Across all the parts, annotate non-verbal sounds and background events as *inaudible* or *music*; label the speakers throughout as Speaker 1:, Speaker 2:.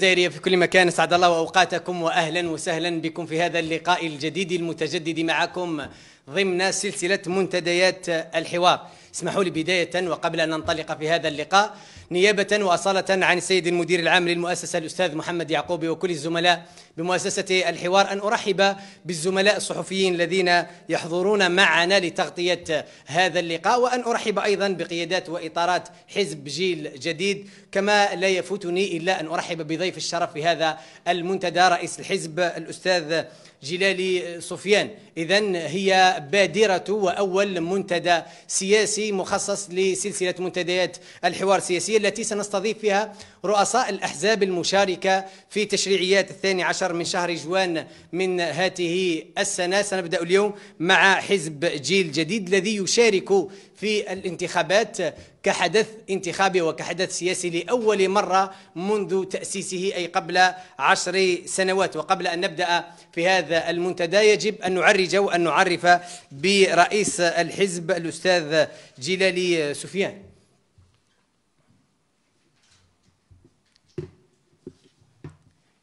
Speaker 1: الجزائرية في كل مكان سعد الله وأوقاتكم وأهلا وسهلا بكم في هذا اللقاء الجديد المتجدد معكم ضمن سلسلة منتديات الحوار اسمحوا لي بداية وقبل أن ننطلق في هذا اللقاء نيابة وأصالة عن السيد المدير العام للمؤسسة الأستاذ محمد يعقوبي وكل الزملاء بمؤسسة الحوار أن أرحب بالزملاء الصحفيين الذين يحضرون معنا لتغطية هذا اللقاء وأن أرحب أيضا بقيادات وإطارات حزب جيل جديد كما لا يفوتني إلا أن أرحب بضيف الشرف في هذا المنتدى رئيس الحزب الأستاذ جلال آه، سفيان إذا هي بادرة وأول منتدى سياسي مخصص لسلسلة منتديات الحوار السياسي التي سنستضيف فيها رؤساء الأحزاب المشاركة في تشريعيات الثاني عشر من شهر جوان من هاته السنة سنبدأ اليوم مع حزب جيل جديد الذي يشارك في الانتخابات كحدث انتخابي وكحدث سياسي لأول مرة منذ تأسيسه أي قبل عشر سنوات وقبل أن نبدأ في هذا المنتدى يجب أن نعرج وأن نعرف برئيس الحزب الأستاذ جيلالي سفيان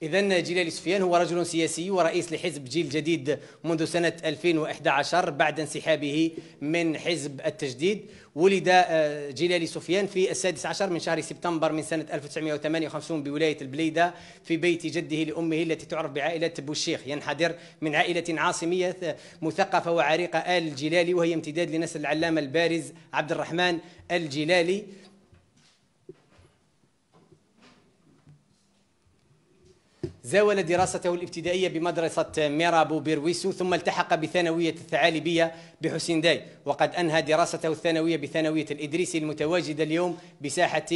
Speaker 1: إذا جلال سفيان هو رجل سياسي ورئيس لحزب جيل جديد منذ سنة 2011 بعد انسحابه من حزب التجديد ولد آه، جلال سفيان في السادس عشر من شهر سبتمبر من سنة 1958 بولاية البليدة في بيت جده لأمه التي تعرف بعائلة بوشيخ ينحدر من عائلة عاصمية آه، مثقفة وعريقة آل الجلالي وهي امتداد لنسل العلامة البارز عبد الرحمن الجلالي زاول دراسته الابتدائية بمدرسة ميرابو بيرويسو ثم التحق بثانوية الثعالبية بحسين داي وقد أنهى دراسته الثانوية بثانوية الإدريسي المتواجدة اليوم بساحة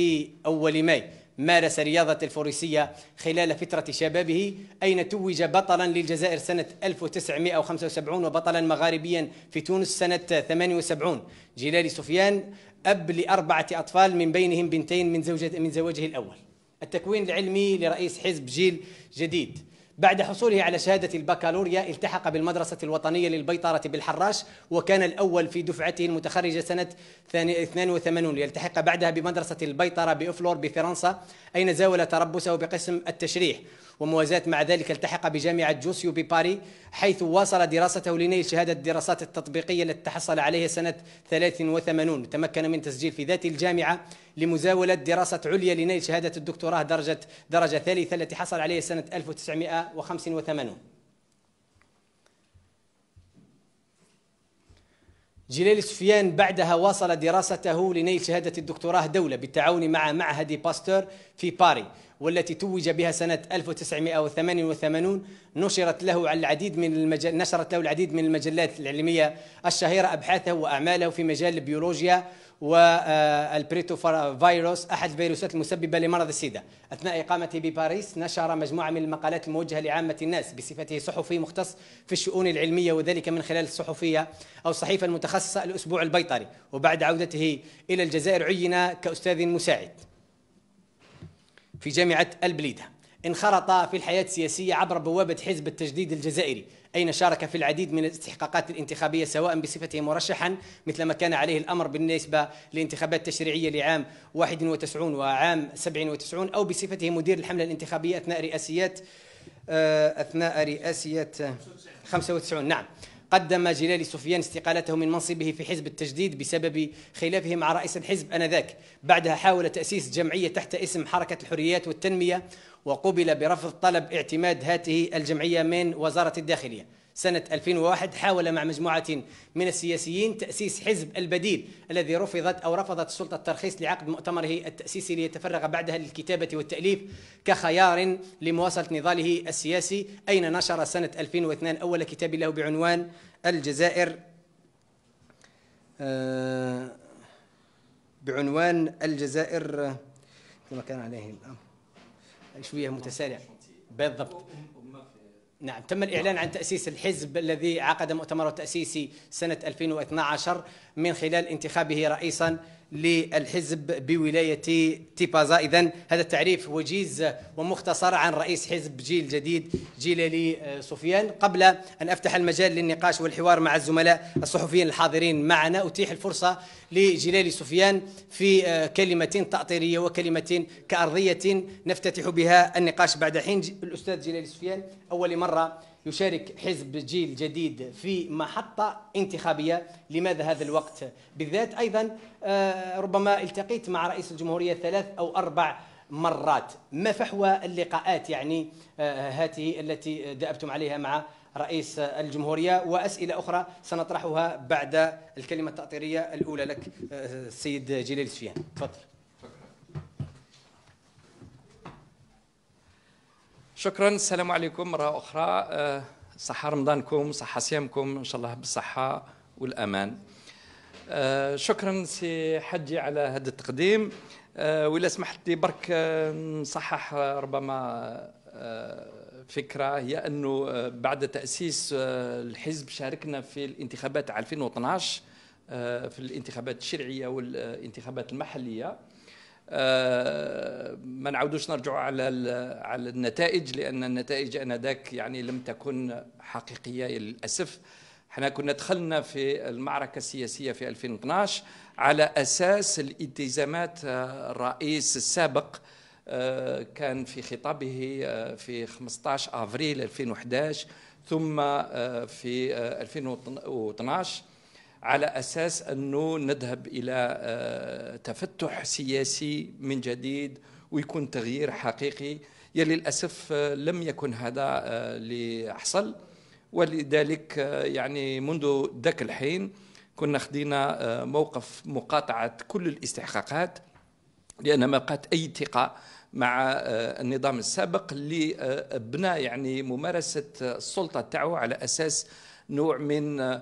Speaker 1: أول ماي مارس رياضة الفروسية خلال فترة شبابه أين توج بطلا للجزائر سنة 1975 وبطلا مغاربيا في تونس سنة 78 جلال سفيان أب لأربعة أطفال من بينهم بنتين من, زوجة من زواجه الأول التكوين العلمي لرئيس حزب جيل جديد بعد حصوله على شهادة البكالوريا التحق بالمدرسة الوطنية للبيطرة بالحراش وكان الأول في دفعته المتخرجة سنة 82 ليلتحق بعدها بمدرسة البيطرة بأفلور بفرنسا أين زاول تربصه بقسم التشريح وموازاة مع ذلك التحق بجامعة جوسيو بباري حيث واصل دراسته لنيل شهادة الدراسات التطبيقية التي تحصل عليها سنة 83 تمكن من تسجيل في ذات الجامعة لمزاولة دراسة عليا لنيل شهادة الدكتوراه درجة درجة ثالثة التي حصل عليها سنة 1985 جلال سفيان بعدها واصل دراسته لنيل شهادة الدكتوراه دولة بالتعاون مع معهد باستور في باري والتي توج بها سنة 1988 نشرت له على العديد من المجل... نشرت له العديد من المجلات العلمية الشهيرة أبحاثه وأعماله في مجال البيولوجيا والبريتو آه، فيروس أحد الفيروسات المسببة لمرض السيدا أثناء إقامته بباريس نشر مجموعة من المقالات الموجهة لعامة الناس بصفته صحفي مختص في الشؤون العلمية وذلك من خلال الصحفية أو الصحيفة المتخصصة الأسبوع البيطري وبعد عودته إلى الجزائر عين كأستاذ مساعد في جامعة البليدة انخرط في الحياة السياسية عبر بوابة حزب التجديد الجزائري أين شارك في العديد من الاستحقاقات الانتخابية سواء بصفته مرشحا مثل ما كان عليه الأمر بالنسبة للانتخابات التشريعية لعام 91 وعام 97 أو بصفته مدير الحملة الانتخابية أثناء رئاسيات آه، أثناء رئاسية 95 نعم قدم جلال سفيان استقالته من منصبه في حزب التجديد بسبب خلافه مع رئيس الحزب آنذاك بعدها حاول تأسيس جمعية تحت اسم حركة الحريات والتنمية وقبل برفض طلب اعتماد هاته الجمعية من وزارة الداخلية سنة 2001 حاول مع مجموعة من السياسيين تأسيس حزب البديل الذي رفضت أو رفضت السلطة الترخيص لعقد مؤتمره التأسيسي ليتفرغ بعدها للكتابة والتأليف كخيار لمواصلة نضاله السياسي أين نشر سنة 2002 أول كتاب له بعنوان الجزائر آه، بعنوان الجزائر كما كان عليه الأمر شوية متسارع بالضبط نعم تم الإعلان عن تأسيس الحزب الذي عقد مؤتمره التأسيسي سنة 2012 من خلال انتخابه رئيساً للحزب بولاية تيبازا إذا هذا التعريف وجيز ومختصر عن رئيس حزب جيل جديد جيلالي آه، سفيان قبل أن أفتح المجال للنقاش والحوار مع الزملاء الصحفيين الحاضرين معنا أتيح الفرصة لجلالي سفيان في آه، كلمة تأطيرية وكلمة كأرضية نفتتح بها النقاش بعد حين الأستاذ جلالي سفيان أول مرة يشارك حزب جيل جديد في محطة انتخابية لماذا هذا الوقت بالذات أيضا آه، ربما التقيت مع رئيس الجمهورية ثلاث أو أربع مرات ما فحوى اللقاءات يعني آه، هاته التي دأبتم عليها مع رئيس الجمهورية وأسئلة أخرى سنطرحها بعد الكلمة التأطيرية الأولى لك السيد آه،
Speaker 2: جلال سفيان تفضل شكرا السلام عليكم مرة أخرى آه، صحة رمضانكم صحة صيامكم إن شاء الله بالصحة والأمان آه، شكرا سي حجي على هذا التقديم آه، وإلا سمحت لي برك نصحح ربما فكرة هي أنه بعد تأسيس الحزب شاركنا في الانتخابات 2012 في الانتخابات الشرعية والانتخابات المحلية ما نعودوش نرجعوا على على النتائج لان النتائج انذاك يعني لم تكن حقيقيه للاسف احنا كنا دخلنا في المعركه السياسيه في 2012 على اساس الالتزامات آه، الرئيس السابق آه، كان في خطابه آه، في 15 افريل 2011 ثم في 2012 على اساس انه نذهب الى آه، تفتح سياسي من جديد ويكون تغيير حقيقي يلي للاسف آه، لم يكن هذا آه، اللي حصل ولذلك يعني منذ ذاك الحين كنا خدينا موقف مقاطعه كل الاستحقاقات لان ما بقات اي ثقه مع النظام السابق اللي بنى يعني ممارسه السلطه تاعو على اساس نوع من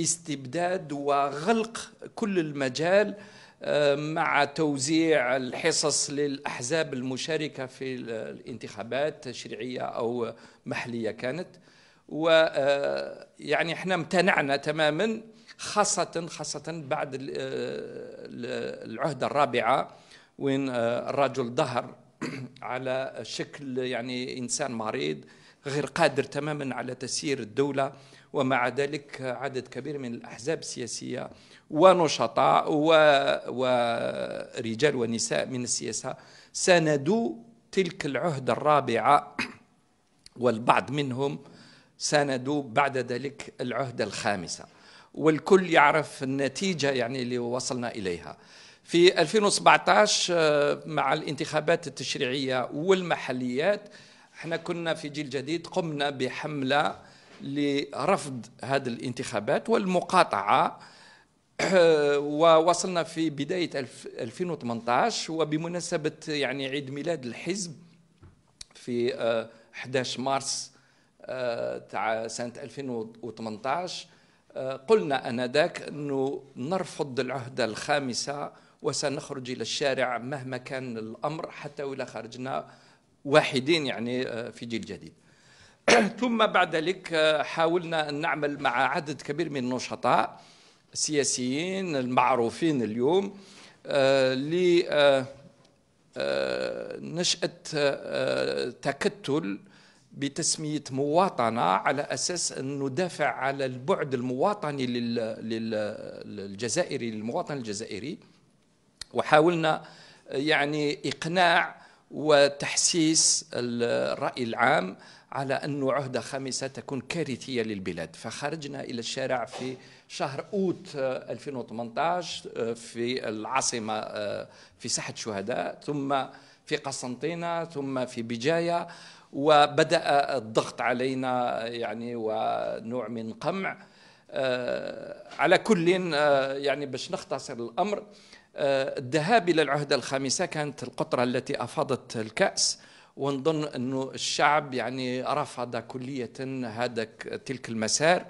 Speaker 2: استبداد وغلق كل المجال آه، مع توزيع الحصص للأحزاب المشاركة في الانتخابات تشريعية أو محلية كانت ويعني آه، احنا امتنعنا تماما خاصة خاصة بعد آه، العهدة الرابعة وين الرجل ظهر *clears throat* على شكل يعني إنسان مريض غير قادر تماما على تسيير الدولة ومع ذلك عدد كبير من الأحزاب السياسية ونشطاء ورجال ونساء من السياسة ساندوا تلك العهدة الرابعة *clears throat* والبعض منهم ساندوا بعد ذلك العهدة الخامسة والكل يعرف النتيجة يعني اللي وصلنا إليها في 2017 آه، مع الانتخابات التشريعية والمحليات احنا كنا في جيل جديد قمنا بحملة لرفض هذه الانتخابات والمقاطعه *clears throat* ووصلنا في بدايه 2018 وبمناسبه يعني عيد ميلاد الحزب في 11 آه، مارس آه، تاع سنه 2018 آه، قلنا انذاك انه نرفض العهده الخامسه وسنخرج الى الشارع مهما كان الامر حتى ولا خرجنا واحدين يعني في جيل جديد *clears throat* ثم بعد ذلك آه، حاولنا أن نعمل مع عدد كبير من النشطاء السياسيين المعروفين اليوم آه، لنشأة آه، تكتل بتسمية مواطنة على أساس أن ندافع على البعد المواطني للجزائري للمواطن الجزائري وحاولنا يعني إقناع وتحسيس الرأي العام على أن عهدة خامسة تكون كارثية للبلاد فخرجنا إلى الشارع في شهر أوت 2018 آه، آه، في العاصمة آه، في ساحة الشهداء ثم في قسنطينة ثم في بجاية وبدأ الضغط علينا يعني ونوع من قمع على كل يعني باش نختصر الأمر الذهاب إلى العهدة الخامسة كانت القطرة التي أفاضت الكأس ونظن أنه الشعب يعني رفض كلية هذاك تلك المسار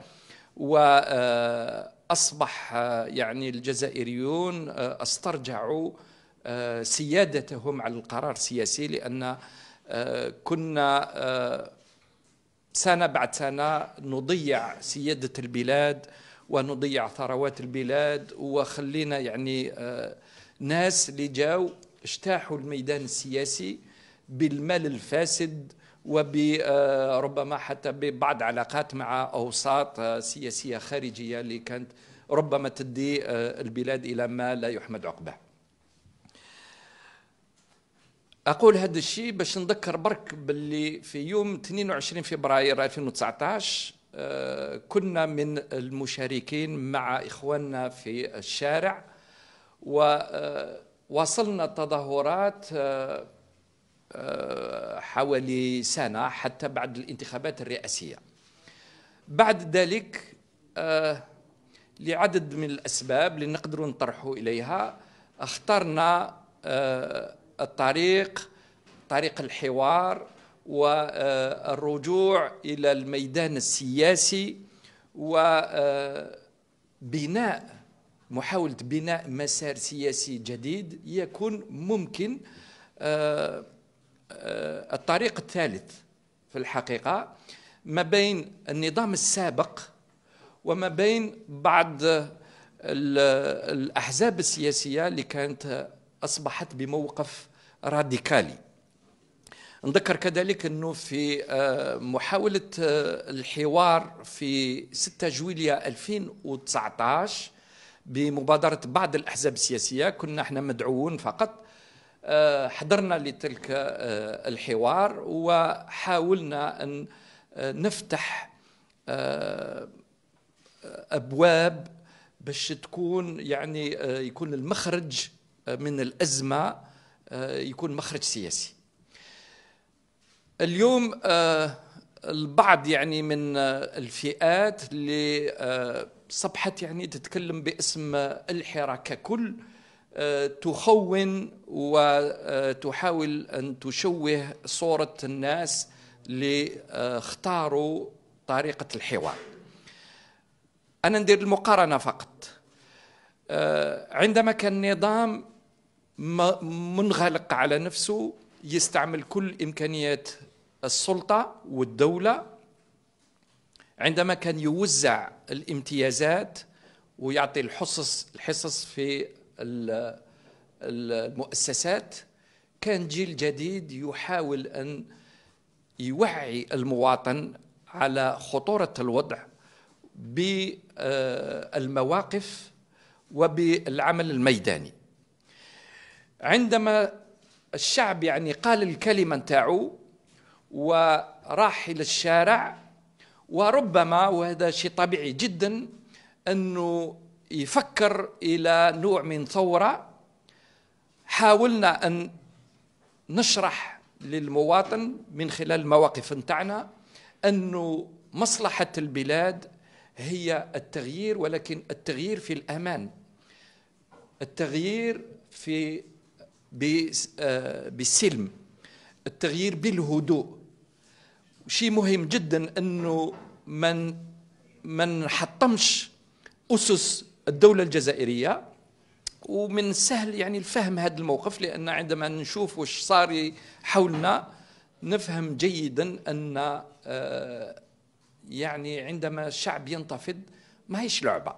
Speaker 2: وأصبح آه، آه، يعني الجزائريون آه، استرجعوا سيادتهم على القرار السياسي لأن كنا سنة بعد سنة نضيع سيادة البلاد ونضيع ثروات البلاد وخلينا يعني ناس اللي جاوا اجتاحوا الميدان السياسي بالمال الفاسد وربما آه، حتى ببعض علاقات مع أوساط آه، سياسية خارجية اللي كانت ربما تدي آه، البلاد إلى ما لا يحمد عقبه أقول هذا الشيء باش نذكر برك باللي في يوم 22 فبراير 2019 كنا من المشاركين مع إخواننا في الشارع وواصلنا تظاهرات آه، حوالي سنة حتى بعد الانتخابات الرئاسية بعد ذلك آه، لعدد من الأسباب اللي نقدروا نطرحوا إليها اخترنا آه، الطريق طريق الحوار والرجوع إلى الميدان السياسي وبناء محاولة بناء مسار سياسي جديد يكون ممكن آه، الطريق الثالث في الحقيقة ما بين النظام السابق وما بين بعض الأحزاب السياسية اللي كانت أصبحت بموقف راديكالي نذكر كذلك أنه في آه، محاولة آه، الحوار في 6 جويلية 2019 بمبادرة بعض الأحزاب السياسية كنا احنا مدعوون فقط آه، حضرنا لتلك آه، الحوار وحاولنا أن آه، نفتح أبواب باش تكون يعني يكون المخرج من الأزمة يكون مخرج سياسي اليوم البعض يعني من الفئات اللي صبحت يعني تتكلم باسم الحراك ككل تخون وتحاول آه، أن تشوه صورة الناس لاختاروا طريقة الحوار أنا ندير المقارنة فقط آه، عندما كان النظام منغلق على نفسه يستعمل كل إمكانيات السلطة والدولة عندما كان يوزع الامتيازات ويعطي الحصص الحصص في المؤسسات كان جيل جديد يحاول أن يوعي المواطن على خطورة الوضع بالمواقف وبالعمل الميداني عندما الشعب يعني قال الكلمة نتاعو وراح إلى الشارع وربما وهذا شيء طبيعي جدا أنه يفكر الى نوع من ثوره حاولنا ان نشرح للمواطن من خلال المواقف نتاعنا انه مصلحه البلاد هي التغيير ولكن التغيير في الامان التغيير في آه، بالسلم التغيير بالهدوء شيء مهم جدا انه من من حطمش اسس الدولة الجزائرية ومن السهل يعني الفهم هذا الموقف لأن عندما نشوف وش صار حولنا نفهم جيدا أن آه، يعني عندما الشعب ينتفض ما هيش لعبة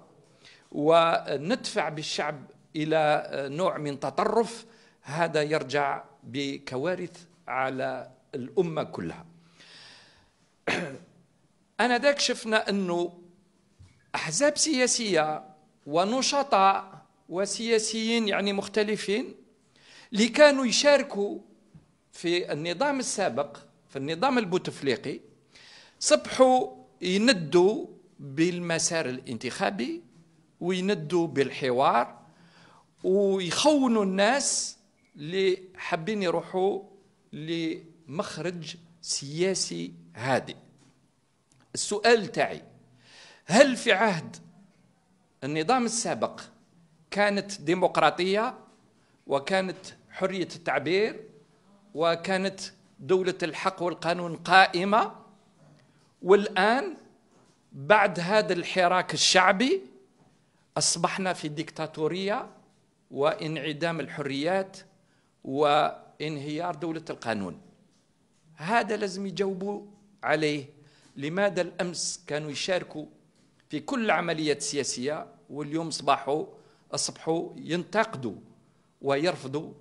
Speaker 2: وندفع بالشعب إلى آه، نوع من تطرف هذا يرجع بكوارث على الأمة كلها *clears throat* أنا ذاك شفنا أنه أحزاب سياسية ونشطاء وسياسيين يعني مختلفين اللي كانوا يشاركوا في النظام السابق في النظام البوتفليقي صبحوا يندوا بالمسار الانتخابي ويندوا بالحوار ويخونوا الناس اللي حابين يروحوا لمخرج سياسي هادئ السؤال تاعي هل في عهد النظام السابق كانت ديمقراطية وكانت حرية التعبير وكانت دولة الحق والقانون قائمة والآن بعد هذا الحراك الشعبي أصبحنا في ديكتاتورية وانعدام الحريات وانهيار دولة القانون هذا لازم يجاوبوا عليه لماذا الأمس كانوا يشاركوا في كل العمليات السياسية واليوم صباحوا أصبحوا ينتقدوا ويرفضوا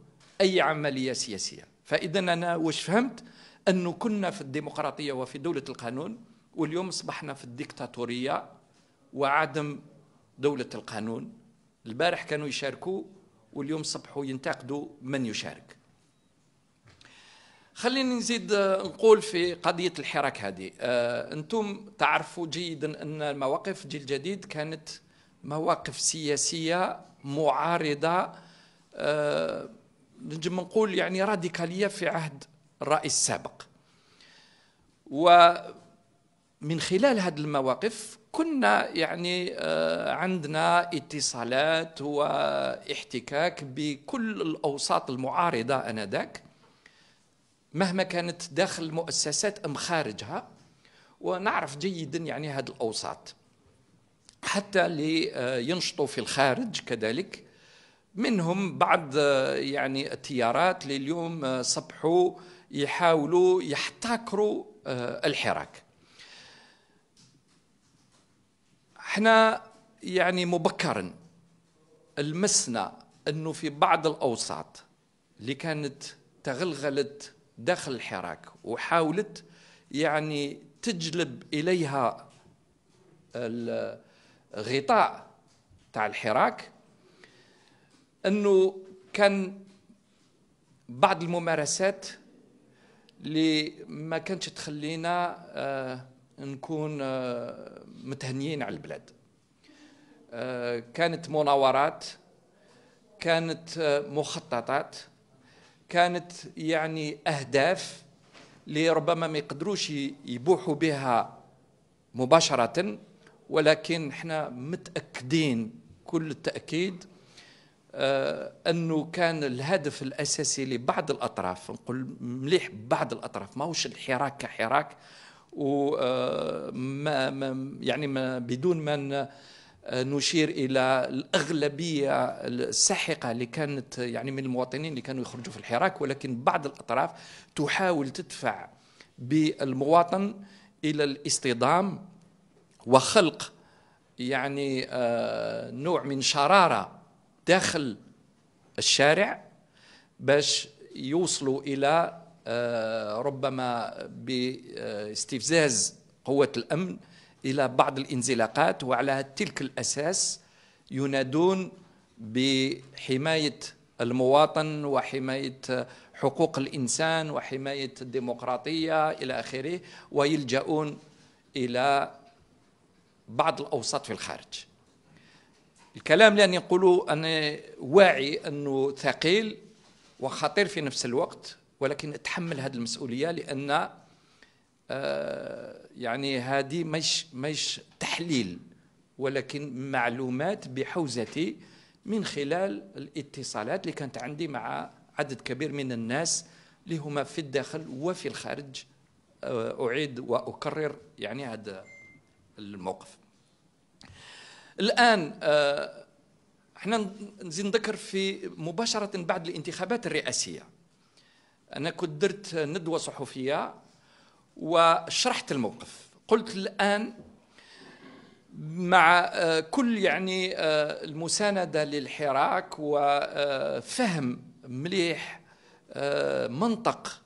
Speaker 2: أي عملية سياسية فإذا أنا واش فهمت أنه كنا في الديمقراطية وفي دولة القانون واليوم أصبحنا في الديكتاتورية وعدم دولة القانون البارح كانوا يشاركوا واليوم صبحوا ينتقدوا من يشارك خليني نزيد آه، نقول في قضية الحراك هذه آه، أنتم تعرفوا جيدا أن مواقف جيل جديد كانت مواقف سياسية معارضة آه، نجم نقول يعني راديكالية في عهد الرئيس السابق ومن خلال هذه المواقف كنا يعني عندنا اتصالات واحتكاك بكل الأوساط المعارضة أنذاك مهما كانت داخل المؤسسات أم خارجها ونعرف جيدا يعني هذه الأوساط حتى اللي آه، ينشطوا في الخارج كذلك منهم بعض آه، يعني التيارات اللي اليوم آه، صبحوا يحاولوا يحتكروا الحراك احنا يعني مبكرا لمسنا انه في بعض الاوساط اللي كانت تغلغلت داخل الحراك وحاولت يعني تجلب اليها الغطاء تاع الحراك انه كان بعض الممارسات اللي ما كانتش تخلينا آه، نكون آه، متهنيين على البلاد آه، كانت مناورات كانت مخططات كانت يعني أهداف اللي ربما ما يقدروش يبوحوا بها مباشرة ولكن احنا متأكدين كل التأكيد آه، أنه كان الهدف الأساسي لبعض الأطراف نقول مليح بعض الأطراف ماهوش الحراك كحراك وما آه، يعني ما بدون ما آه، نشير الى الاغلبيه الساحقه اللي كانت يعني من المواطنين اللي كانوا يخرجوا في الحراك ولكن بعض الاطراف تحاول تدفع بالمواطن الى الاصطدام وخلق يعني آه، نوع من شراره داخل الشارع باش يوصلوا الى آه، ربما باستفزاز قوه الامن إلى بعض الانزلاقات وعلى تلك الأساس ينادون بحماية المواطن وحماية حقوق الإنسان وحماية الديمقراطية إلى آخره ويلجؤون إلى بعض الأوساط في الخارج الكلام لأن يقولوا أنا واعي أنه ثقيل وخطير في نفس الوقت ولكن أتحمل هذه المسؤولية لأن آه، يعني هذه مش مش تحليل ولكن معلومات بحوزتي من خلال الاتصالات اللي كانت عندي مع عدد كبير من الناس اللي هما في الداخل وفي الخارج آه، أعيد وأكرر يعني هذا الموقف الآن آه، احنا نزيد نذكر في مباشرة بعد الانتخابات الرئاسية أنا كنت درت ندوة صحفية وشرحت الموقف قلت الآن مع آه، كل يعني آه، المساندة للحراك وفهم مليح آه، منطق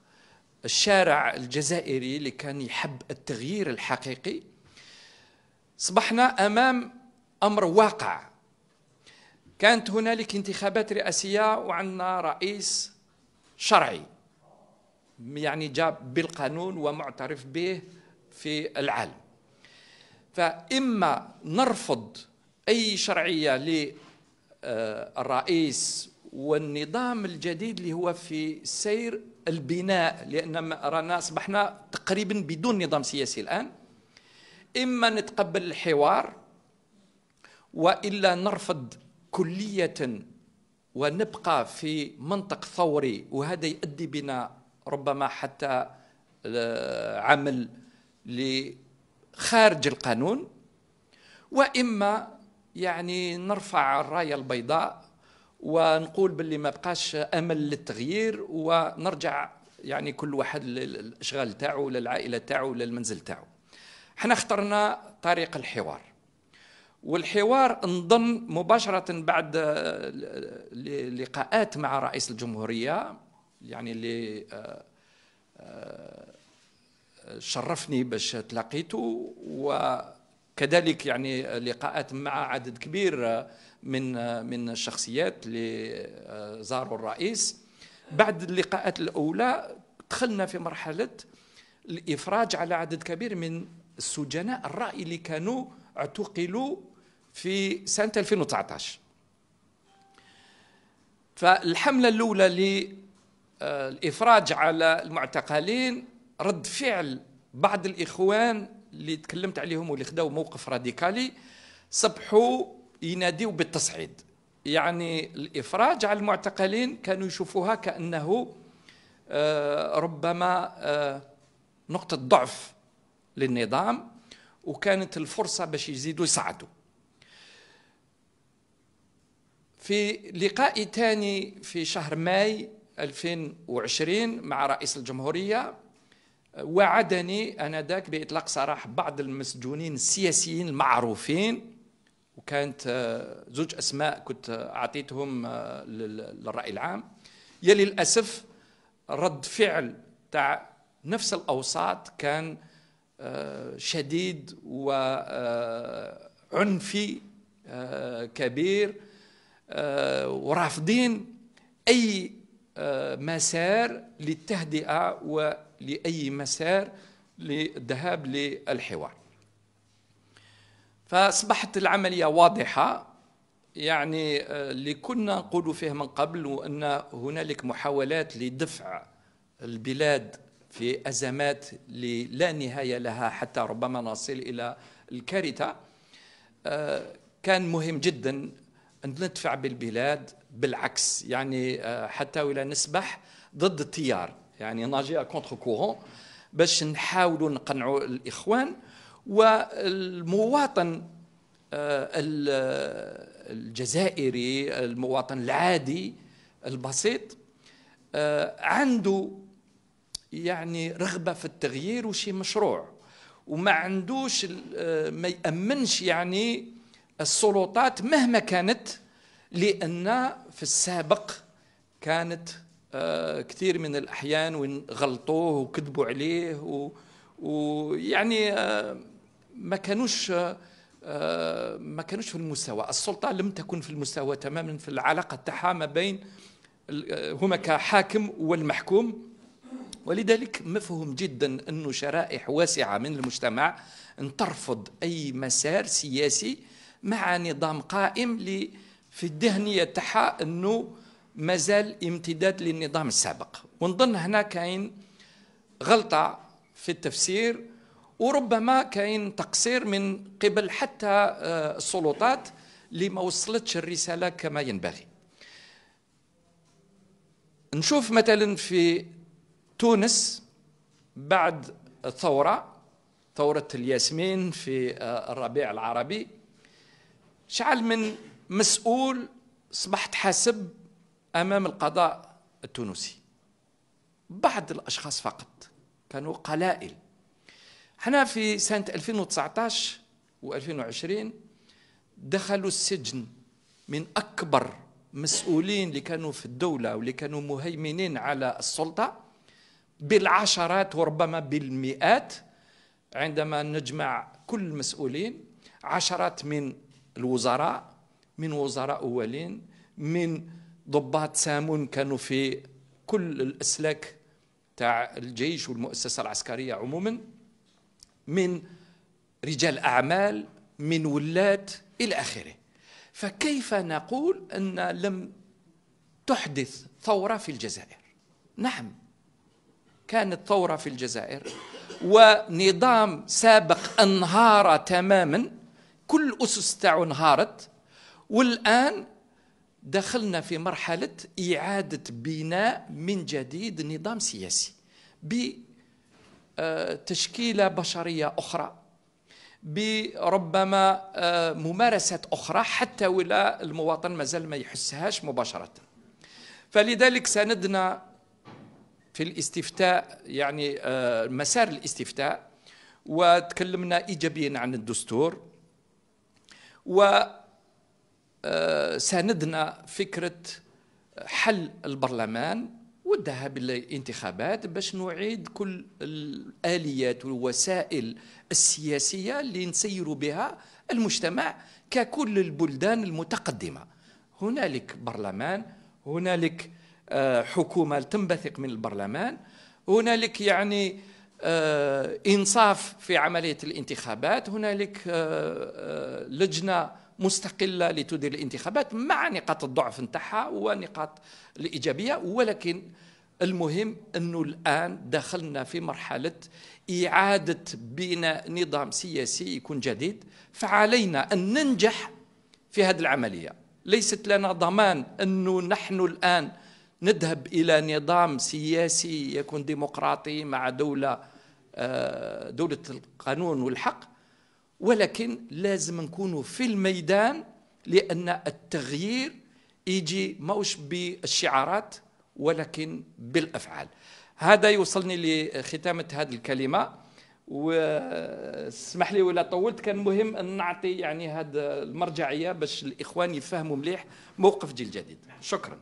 Speaker 2: الشارع الجزائري اللي كان يحب التغيير الحقيقي صبحنا أمام أمر واقع كانت هنالك انتخابات رئاسية وعندنا رئيس شرعي يعني جاء بالقانون ومعترف به في العالم فإما نرفض أي شرعية للرئيس والنظام الجديد اللي هو في سير البناء لأن رانا أصبحنا تقريبا بدون نظام سياسي الآن إما نتقبل الحوار وإلا نرفض كلية ونبقى في منطق ثوري وهذا يؤدي بنا ربما حتى آه، عمل لخارج القانون واما يعني نرفع الرايه البيضاء ونقول باللي ما بقاش امل للتغيير ونرجع يعني كل واحد للاشغال تاعو للعائله تاعو للمنزل تاعو احنا اخترنا طريق الحوار والحوار نظن مباشره بعد آه، لقاءات مع رئيس الجمهوريه يعني اللي آه، آه، شرفني باش تلاقيته وكذلك يعني لقاءات مع عدد كبير من من الشخصيات اللي آه، زاروا الرئيس بعد اللقاءات الاولى دخلنا في مرحله الافراج على عدد كبير من السجناء الراي اللي كانوا اعتقلوا في سنه 2019 فالحمله الاولى اللي الافراج على المعتقلين رد فعل بعض الاخوان اللي تكلمت عليهم واللي خداو موقف راديكالي صبحوا يناديوا بالتصعيد يعني الافراج على المعتقلين كانوا يشوفوها كانه آه، ربما آه، نقطه ضعف للنظام وكانت الفرصه باش يزيدوا يصعدوا في لقاء ثاني في شهر ماي 2020 مع رئيس الجمهورية وعدني انذاك باطلاق سراح بعض المسجونين السياسيين المعروفين وكانت آه، زوج اسماء كنت اعطيتهم آه، للراي العام يا للاسف رد فعل تاع نفس الاوساط كان آه، شديد وعنفي كبير ورافضين اي آه، مسار للتهدئة ولأي مسار للذهاب للحوار فأصبحت العملية واضحة يعني آه، اللي كنا نقول فيه من قبل وأن هنالك محاولات لدفع البلاد في أزمات لا نهاية لها حتى ربما نصل إلى الكارثة آه، كان مهم جدا أن ندفع بالبلاد بالعكس يعني آه، حتى ولا نسبح ضد التيار يعني ناجي كونتر كورون باش نحاولوا نقنعوا الاخوان والمواطن آه، آه، الجزائري المواطن العادي البسيط عنده يعني رغبه في التغيير وشي مشروع وما عندوش ما يامنش يعني السلطات مهما كانت لأن في السابق كانت آه، كثير من الأحيان وين غلطوه وكذبوا عليه ويعني آه، ما كانوش آه، ما كانوش في المستوى السلطة لم تكن في المستوى تماما في العلاقة تاعها ما بين هما كحاكم والمحكوم ولذلك مفهوم جدا أنه شرائح واسعة من المجتمع أن ترفض أي مسار سياسي مع نظام قائم لي في الدهن تاعها انه مازال امتداد للنظام السابق ونظن هنا كاين غلطه في التفسير وربما كاين تقصير من قبل حتى آه، السلطات اللي ما وصلتش الرساله كما ينبغي نشوف مثلا في تونس بعد الثوره ثوره الياسمين في آه، الربيع العربي شعل من مسؤول صبحت حاسب امام القضاء التونسي بعض الاشخاص فقط كانوا قلائل حنا في سنه 2019 و2020 دخلوا السجن من اكبر مسؤولين اللي كانوا في الدوله واللي كانوا مهيمنين على السلطه بالعشرات وربما بالمئات عندما نجمع كل المسؤولين عشرات من الوزراء من وزراء أولين من ضباط سامون كانوا في كل الأسلاك تاع الجيش والمؤسسة العسكرية عموما من رجال أعمال من ولاة إلى آخره فكيف نقول أن لم تحدث ثورة في الجزائر نعم كانت ثورة في الجزائر ونظام سابق انهار تماما كل أسس تاعو انهارت والآن دخلنا في مرحلة إعادة بناء من جديد نظام سياسي بتشكيلة بشرية أخرى بربما آه، ممارسات أخرى حتى ولا المواطن مازال ما يحسهاش مباشرة فلذلك سندنا في الاستفتاء يعني آه، مسار الاستفتاء وتكلمنا إيجابيا عن الدستور و ساندنا فكرة حل البرلمان والذهاب للانتخابات باش نعيد كل الآليات والوسائل السياسية اللي نسير بها المجتمع ككل البلدان المتقدمة هنالك برلمان هنالك آه، حكومة تنبثق من البرلمان هنالك يعني آه، انصاف في عملية الانتخابات هنالك آه، لجنة مستقلة لتدير الانتخابات مع نقاط الضعف نتاعها ونقاط الإيجابية ولكن المهم أنه الآن دخلنا في مرحلة إعادة بناء نظام سياسي يكون جديد فعلينا أن ننجح في هذه العملية ليست لنا ضمان أنه نحن الآن نذهب إلى نظام سياسي يكون ديمقراطي مع دولة آه، دولة القانون والحق ولكن لازم نكونوا في الميدان لأن التغيير يجي ماوش بالشعارات ولكن بالأفعال هذا يوصلني لختامة هذه الكلمة واسمح لي ولا طولت كان مهم أن نعطي يعني هذا المرجعية باش الإخوان يفهموا مليح موقف جيل جديد شكرا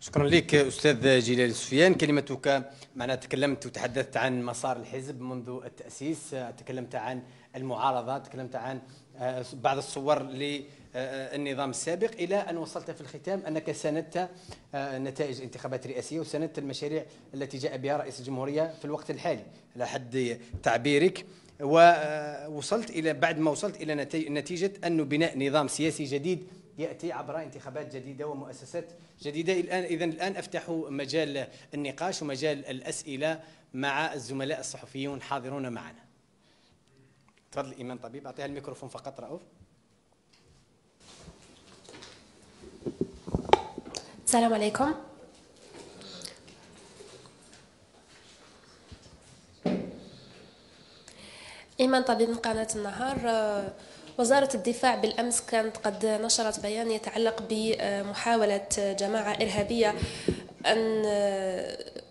Speaker 2: شكرا لك أستاذ جلال
Speaker 1: سفيان كلمتك معنا تكلمت وتحدثت عن مسار الحزب منذ التأسيس تكلمت عن المعارضة تكلمت عن آه، بعض الصور للنظام السابق إلى أن وصلت في الختام أنك سندت آه، نتائج انتخابات رئاسية وسندت المشاريع التي جاء بها رئيس الجمهورية في الوقت الحالي على حد تعبيرك ووصلت آه، إلى بعد ما وصلت إلى نتيجة أنه بناء نظام سياسي جديد يأتي عبر انتخابات جديدة ومؤسسات جديدة الآن إذا الآن أفتح مجال النقاش ومجال الأسئلة مع الزملاء الصحفيون حاضرون معنا تفضل إيمان طبيب أعطيها الميكروفون فقط رأوف السلام عليكم إيمان طبيب من قناة النهار آه، وزارة الدفاع بالأمس كانت قد نشرت بيان يتعلق بمحاولة جماعة إرهابية أن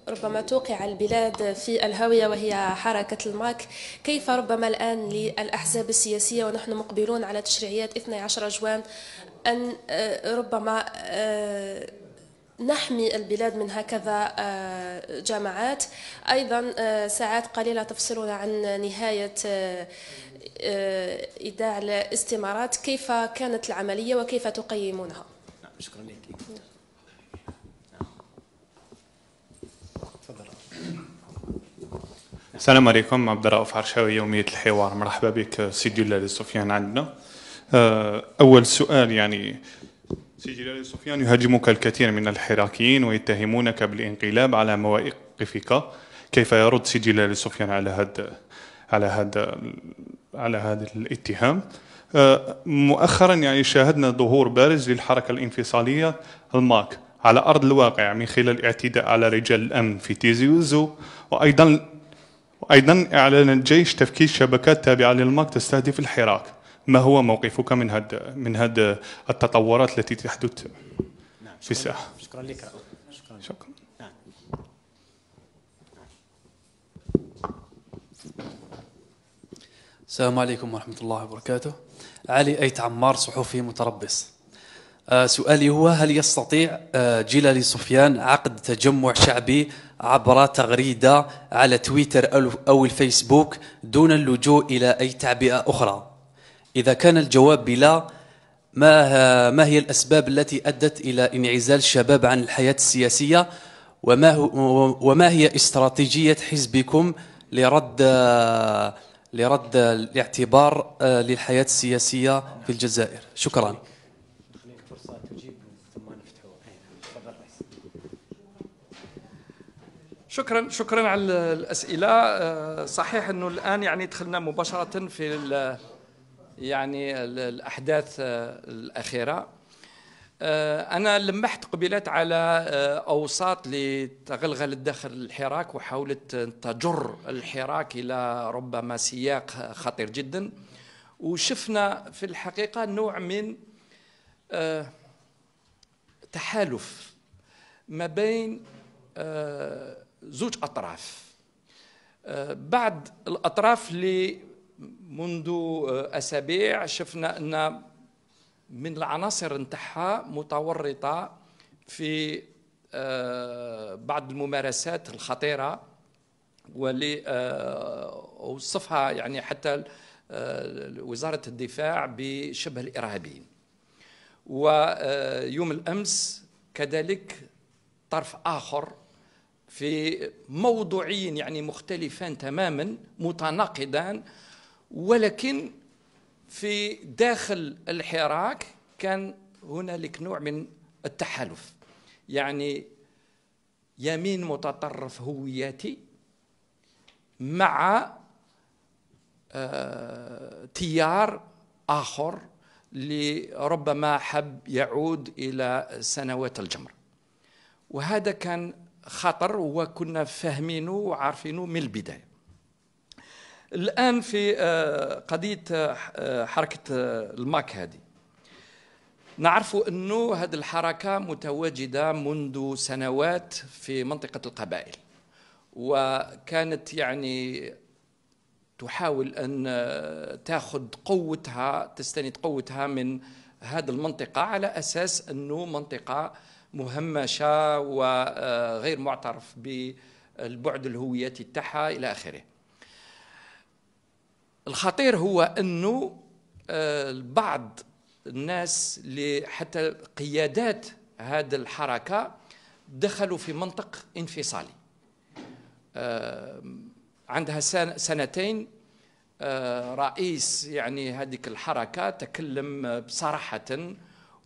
Speaker 1: ربما توقع البلاد في الهاوية وهي حركة الماك كيف ربما الآن للأحزاب السياسية ونحن مقبلون على تشريعيات 12 جوان أن ربما نحمي البلاد من هكذا آه، جماعات ايضا آه، ساعات قليله تفصلنا عن نهايه آه، ايداع الاستمارات كيف كانت العمليه وكيف تقيمونها نعم، شكرا لك
Speaker 2: السلام عليكم عبد الرؤوف عرشاوي يوميه الحوار مرحبا بك سيدي الله سفيان عندنا اول سؤال يعني سي جلال سفيان يهاجمك الكثير من الحراكيين ويتهمونك بالانقلاب على مواقفك كيف يرد سي جلال سفيان على هذا على هذا على هذا الاتهام آه، مؤخرا يعني شاهدنا ظهور بارز للحركه الانفصاليه الماك على ارض الواقع من خلال الاعتداء على رجال الامن في تيزيوزو وايضا وايضا اعلن الجيش تفكيك شبكات تابعه للماك
Speaker 1: تستهدف الحراك ما هو موقفك من هذا من هذا التطورات التي تحدث نعم، في الساحه؟ شكرا لك شكرا لك. شكرا نعم.
Speaker 2: السلام عليكم ورحمة الله وبركاته علي أيت عمار صحفي متربص آه، سؤالي هو هل يستطيع آه، جلالي سفيان عقد تجمع شعبي عبر تغريدة على تويتر أو الفيسبوك دون اللجوء إلى أي
Speaker 1: تعبئة أخرى إذا كان الجواب بلا ما ما هي الأسباب
Speaker 2: التي أدت إلى انعزال الشباب عن الحياة السياسية وما وما هي استراتيجية حزبكم لرد لرد الاعتبار آه، للحياة السياسية في الجزائر شكرا شكرا شكرا على الاسئله آه، صحيح انه الان يعني دخلنا مباشره في يعني الأحداث آه، الأخيرة آه، أنا لمحت قبيلات على آه، أوساط لتغلغلت داخل الحراك وحاولت تجر الحراك إلى ربما سياق خطير جدا وشفنا في الحقيقة نوع من تحالف ما بين زوج أطراف بعض الأطراف اللي منذ آه، أسابيع شفنا أن من العناصر نتاعها متورطة في آه، بعض الممارسات الخطيرة واللي آه، وصفها يعني حتى وزارة الدفاع بشبه الإرهابيين ويوم الأمس كذلك طرف آخر في موضوعين يعني مختلفان تماما متناقضان ولكن في داخل الحراك كان هنالك نوع من التحالف يعني يمين متطرف هوياتي مع آه، تيار آخر لربما حب يعود إلى سنوات الجمر وهذا كان خطر وكنا فاهمينه وعارفينه من البداية الآن في آه، قضية آه، آه، حركة الماك هذه نعرف أنه هذه الحركة متواجدة منذ سنوات في منطقة القبائل وكانت يعني تحاول أن تأخذ قوتها تستند قوتها من هذه المنطقة على أساس أنه منطقة مهمشة وغير معترف بالبعد الهوياتي تاعها إلى آخره الخطير هو انه آه، بعض الناس اللي حتى قيادات هذه الحركه دخلوا في منطق انفصالي آه، عندها سنتين آه، رئيس يعني هذيك الحركه تكلم بصراحه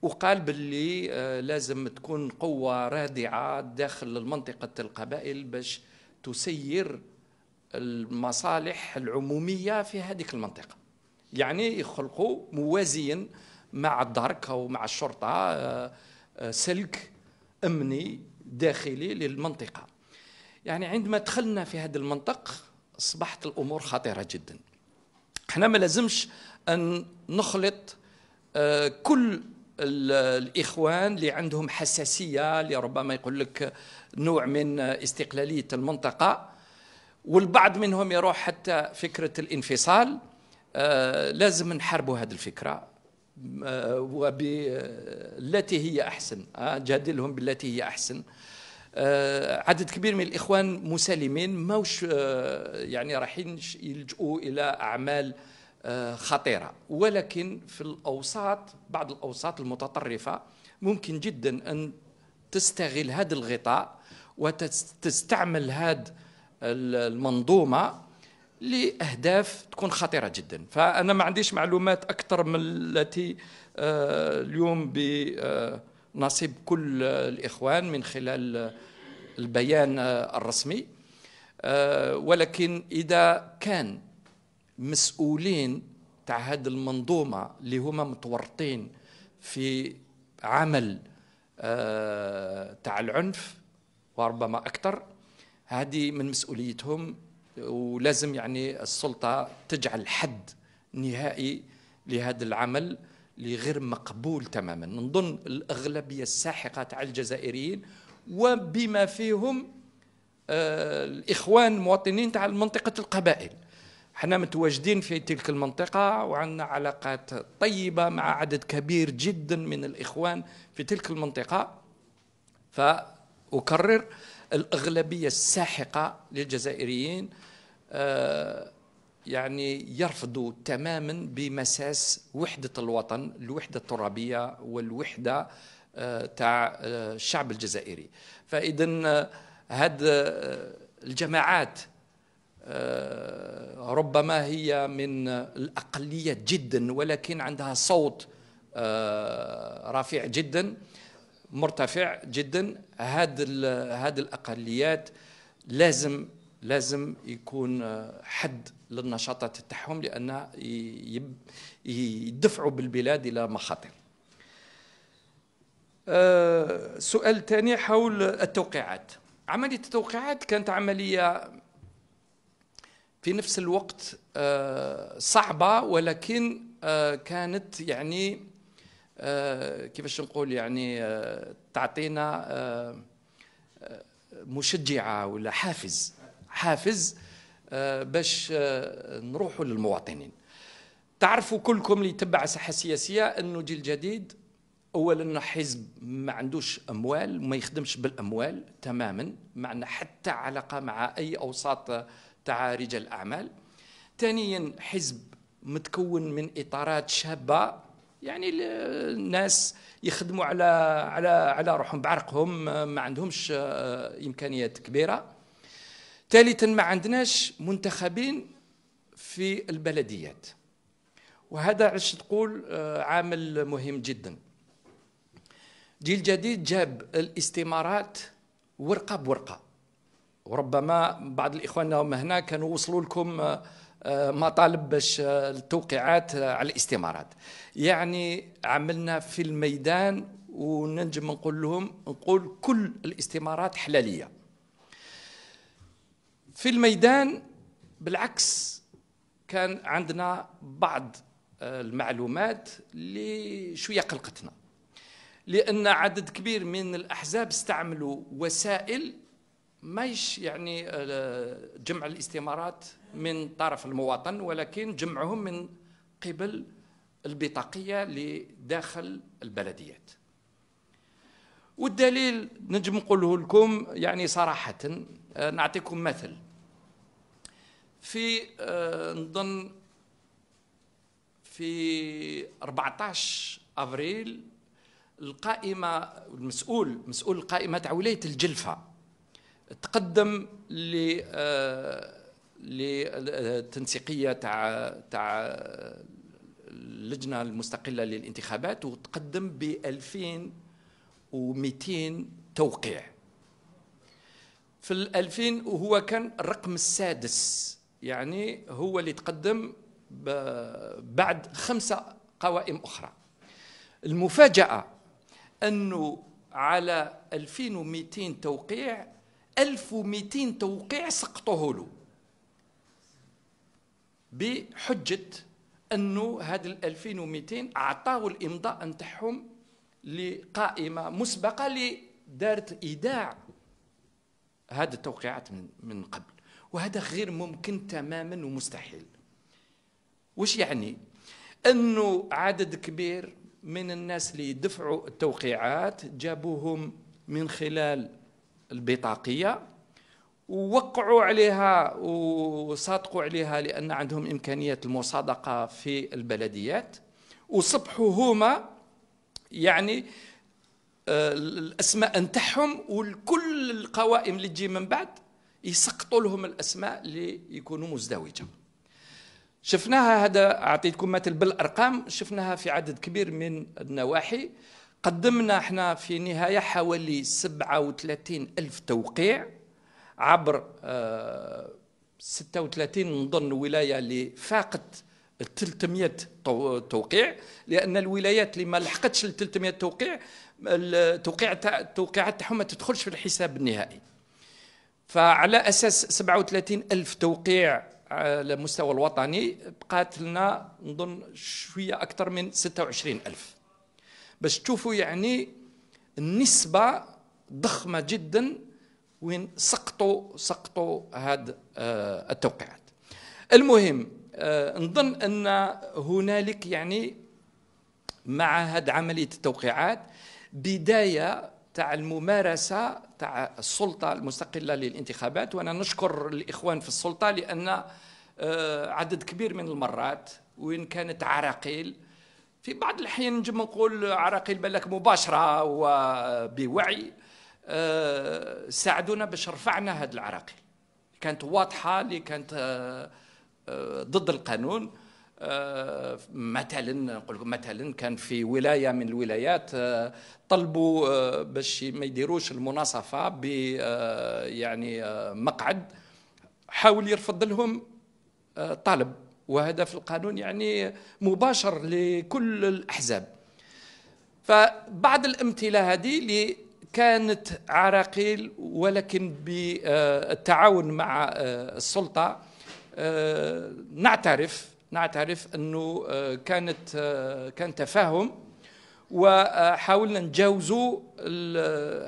Speaker 2: وقال باللي لازم تكون قوه رادعه داخل منطقه القبائل باش تسير المصالح العموميه في هذيك المنطقه يعني يخلقوا موازيا مع الدرك او مع الشرطه آه، آه، سلك امني داخلي للمنطقه يعني عندما دخلنا في هذا المنطق اصبحت الامور خطيره جدا احنا ما لازمش ان نخلط آه، كل الاخوان اللي عندهم حساسيه اللي ربما يقول لك نوع من استقلاليه المنطقه والبعض منهم يروح حتى فكرة الانفصال آه، لازم نحاربوا هذه الفكرة آه، وبالتي آه، هي أحسن جادلهم بالتي هي أحسن عدد كبير من الإخوان مسالمين ماوش يعني رايحين يلجؤوا إلى أعمال خطيرة ولكن في الأوساط بعض الأوساط المتطرفة ممكن جدا أن تستغل هذا الغطاء وتستعمل هذا المنظومه لاهداف تكون خطيره جدا فانا ما عنديش معلومات اكثر من التي آه، اليوم بنصيب آه، كل الاخوان من خلال البيان آه، الرسمي ولكن اذا كان مسؤولين تاع هذه المنظومه اللي هما متورطين في عمل تاع العنف وربما اكثر هذه من مسؤوليتهم ولازم يعني السلطه تجعل حد نهائي لهذا العمل اللي غير مقبول تماما نظن الاغلبيه الساحقه تاع الجزائريين وبما فيهم آه، الاخوان المواطنين تاع منطقه القبائل حنا متواجدين في تلك المنطقه وعندنا علاقات طيبه مع عدد كبير جدا من الاخوان في تلك المنطقه فاكرر الأغلبية الساحقة للجزائريين آه، يعني يرفضوا تماما بمساس وحدة الوطن الوحدة الترابية والوحدة آه، تاع آه، الشعب الجزائري فإذا هاد الجماعات ربما هي من الأقلية جدا ولكن عندها صوت رفيع جدا مرتفع جدا هاد هاد الاقليات لازم لازم يكون حد للنشاطات تاعهم لان يدفعوا بالبلاد الى مخاطر آه، سؤال ثاني حول التوقيعات عملية التوقيعات كانت عملية في نفس الوقت آه، صعبة ولكن آه، كانت يعني آه، كيفاش نقول يعني آه، تعطينا آه، مشجعه ولا حافز حافز باش نروحوا للمواطنين تعرفوا كلكم اللي يتبع ساحه سياسيه انه جيل جديد اولا حزب ما عندوش اموال ما يخدمش بالاموال تماما ما عندنا حتى علاقه مع اي اوساط تاع رجال الاعمال ثانيا حزب متكون من اطارات شابه يعني الناس يخدموا على على على روحهم بعرقهم ما عندهمش آه، امكانيات كبيره ثالثا ما عندناش منتخبين في البلديات وهذا عش تقول آه، عامل مهم جدا جيل جديد جاب الاستمارات ورقه بورقه وربما بعض الاخوان هنا كانوا وصلوا لكم آه، مطالب باش آه، التوقيعات آه، على الاستمارات يعني عملنا في الميدان وننجم نقول لهم نقول كل الاستمارات حلاليه في الميدان بالعكس كان عندنا بعض آه، المعلومات اللي شويه قلقتنا لان عدد كبير من الاحزاب استعملوا وسائل ماهيش يعني آه، جمع الاستمارات من طرف المواطن ولكن جمعهم من قبل البطاقية لداخل البلديات والدليل نجم نقوله لكم يعني صراحة آه، نعطيكم مثل في آه، نظن في 14 أفريل القائمة المسؤول مسؤول القائمة تاع ولاية الجلفة تقدم ل للتنسيقيه آه، تاع تاع اللجنه المستقله للانتخابات وتقدم ب 2200 توقيع في ال 2000 وهو كان الرقم السادس يعني هو اللي تقدم بعد خمسه قوائم اخرى المفاجاه انه على 2200 توقيع 1200 توقيع سقطوه له بحجة أنه هذا ال 2200 أعطاه الإمضاء نتاعهم لقائمة مسبقة اللي دارت إيداع هذه التوقيعات من, من قبل وهذا غير ممكن تماما ومستحيل وش يعني أنه عدد كبير من الناس اللي دفعوا التوقيعات جابوهم من خلال البطاقيه ووقعوا عليها وصادقوا عليها لان عندهم امكانيه المصادقه في البلديات وصبحوا هما يعني آه، الاسماء نتاعهم وكل القوائم اللي تجي من بعد يسقطوا لهم الاسماء اللي يكونوا مزدوجه شفناها هذا اعطيتكم مثل بالارقام شفناها في عدد كبير من النواحي قدمنا احنا في نهاية حوالي 37 ألف توقيع عبر 36 آه، نظن ولاية اللي فاقت 300 توقيع لأن الولايات اللي ما لحقتش 300 توقيع التوقيع التوقيعات تاعهم ما تدخلش في الحساب النهائي فعلى أساس 37 ألف توقيع آه، على المستوى الوطني بقات لنا نظن شوية أكثر من 26 ألف باش تشوفوا يعني النسبة ضخمة جدا وين سقطوا سقطوا هاد آه، التوقيعات المهم آه، نظن أن هنالك يعني مع هاد عملية التوقيعات بداية تاع الممارسة تاع السلطة المستقلة للانتخابات وأنا نشكر الإخوان في السلطة لأن آه، عدد كبير من المرات وين كانت عراقيل في بعض الأحيان نجم نقول عراقيل بالك مباشرة وبوعي آه، ساعدونا باش رفعنا هذه العراقيل كانت واضحة اللي كانت آه، آه، ضد القانون مثلا نقول لكم مثلا كان في ولايه من الولايات طلبوا باش ما يديروش المناصفه ب يعني مقعد حاول يرفض لهم طالب وهذا في القانون يعني مباشر لكل الأحزاب فبعض الأمثلة هذه اللي كانت عراقيل ولكن بالتعاون مع آه، السلطة آه، نعترف نعترف أنه آه، كانت كان تفاهم وحاولنا نجاوزوا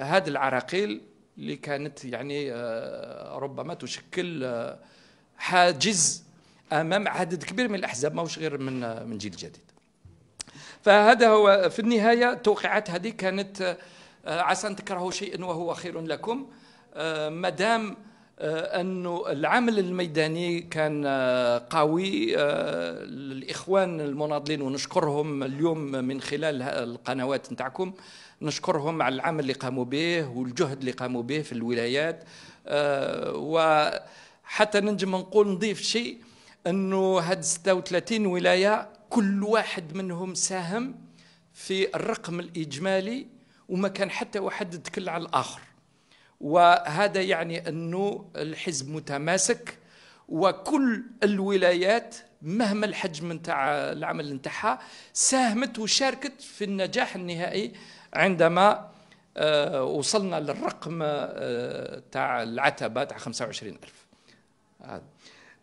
Speaker 2: هذه العراقيل اللي كانت يعني ربما تشكل حاجز امام عدد كبير من الاحزاب ماهوش غير من من جيل جديد فهذا هو في النهايه التوقيعات هذه كانت آه، عسى ان تكرهوا شيئا وهو خير لكم آه، ما دام انه العمل الميداني كان آه، قوي الإخوان المناضلين ونشكرهم اليوم من خلال القنوات نتاعكم نشكرهم على العمل اللي قاموا به والجهد اللي قاموا به في الولايات وحتى ننجم نقول نضيف شيء انه هاد 36 ولايه كل واحد منهم ساهم في الرقم الاجمالي وما كان حتى واحد تكل على الاخر وهذا يعني انه الحزب متماسك وكل الولايات مهما الحجم نتاع العمل نتاعها ساهمت وشاركت في النجاح النهائي عندما آه، وصلنا للرقم آه، تاع العتبه تاع 25000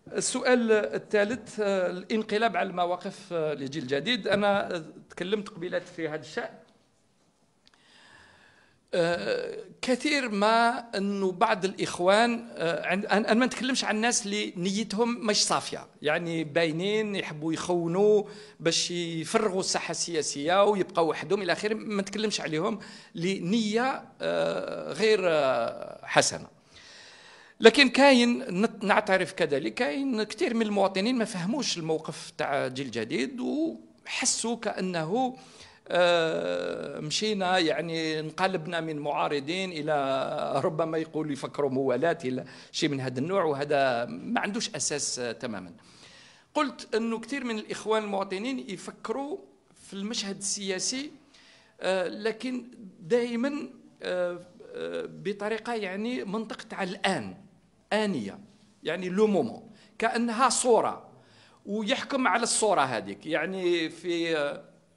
Speaker 2: السؤال الثالث آه، الانقلاب على المواقف للجيل آه، الجديد انا تكلمت قبيلات في هذا الشان آه، كثير ما انه بعض الاخوان انا ما نتكلمش عن الناس اللي نيتهم مش صافيه يعني باينين يحبوا يخونوا باش يفرغوا الساحه السياسيه ويبقوا وحدهم الى اخره ما نتكلمش عليهم لنيه غير حسنه لكن كاين نعترف كذلك كاين كثير من المواطنين ما فهموش الموقف تاع الجيل الجديد وحسوا كانه آه، مشينا يعني انقلبنا من معارضين الى ربما يقول يفكروا موالات الى شيء من هذا النوع وهذا ما عندوش اساس آه، تماما قلت انه كثير من الاخوان المواطنين يفكروا في المشهد السياسي آه، لكن دائما بطريقه يعني منطقه تاع الان آنية يعني لو مومون كأنها صورة ويحكم على الصورة هذيك يعني في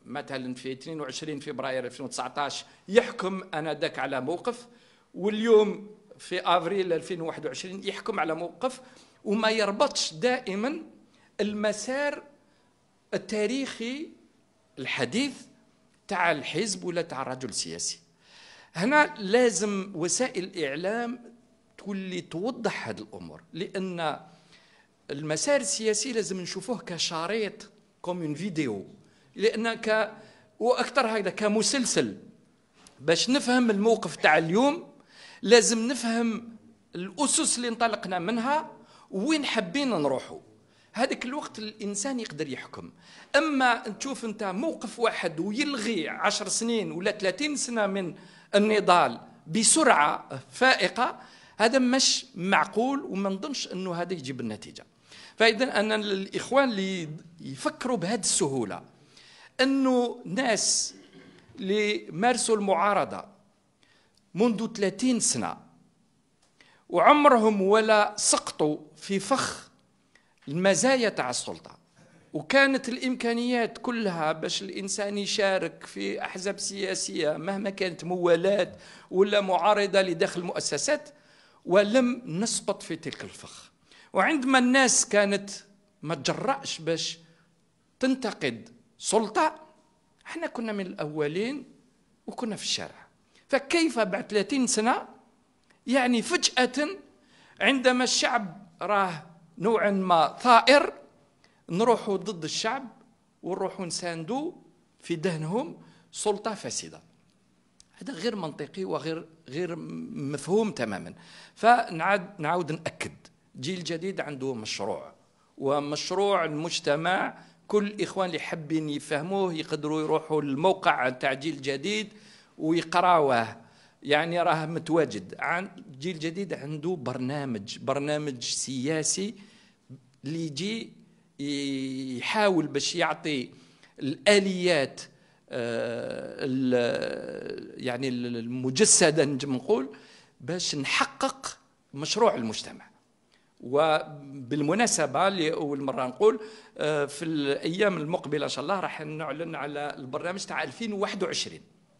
Speaker 2: مثلا في 22 فبراير 2019 يحكم انذاك على موقف واليوم في افريل 2021 يحكم على موقف وما يربطش دائما المسار التاريخي الحديث تاع الحزب ولا تاع الرجل السياسي هنا لازم وسائل الاعلام تكون اللي توضح هذه الامور لان المسار السياسي لازم نشوفوه كشريط كوم اون فيديو لان ك واكثر هكذا كمسلسل باش نفهم الموقف تاع اليوم لازم نفهم الاسس اللي انطلقنا منها وين حبينا نروحوا هذاك الوقت الانسان يقدر يحكم اما تشوف انت موقف واحد ويلغي عشر سنين ولا 30 سنه من النضال بسرعه فائقه هذا مش معقول وما نظنش انه هذا يجيب النتيجه فاذا انا الاخوان اللي يفكروا بهذه السهوله انه ناس اللي مارسوا المعارضه منذ 30 سنه وعمرهم ولا سقطوا في فخ المزايا تاع السلطه وكانت الامكانيات كلها باش الانسان يشارك في احزاب سياسيه مهما كانت موالات ولا معارضه لداخل المؤسسات ولم نسقط في تلك الفخ وعندما الناس كانت ما تجرأش باش تنتقد سلطة احنا كنا من الأولين وكنا في الشارع فكيف بعد 30 سنة يعني فجأة عندما الشعب راه نوعا ما ثائر نروحوا ضد الشعب ونروحوا نساندوا في دهنهم سلطة فاسدة هذا غير منطقي وغير غير مفهوم تماما فنعاود نعاود ناكد جيل جديد عنده مشروع ومشروع المجتمع كل الاخوان اللي حابين يفهموه يقدروا يروحوا للموقع تاع جيل جديد ويقراوه يعني راه متواجد عن جيل جديد عنده برنامج برنامج سياسي اللي يجي يحاول باش يعطي الاليات آه، يعني نجم نقول باش نحقق مشروع المجتمع وبالمناسبه لاول مره نقول آه، في الايام المقبله ان شاء الله راح نعلن على البرنامج تاع 2021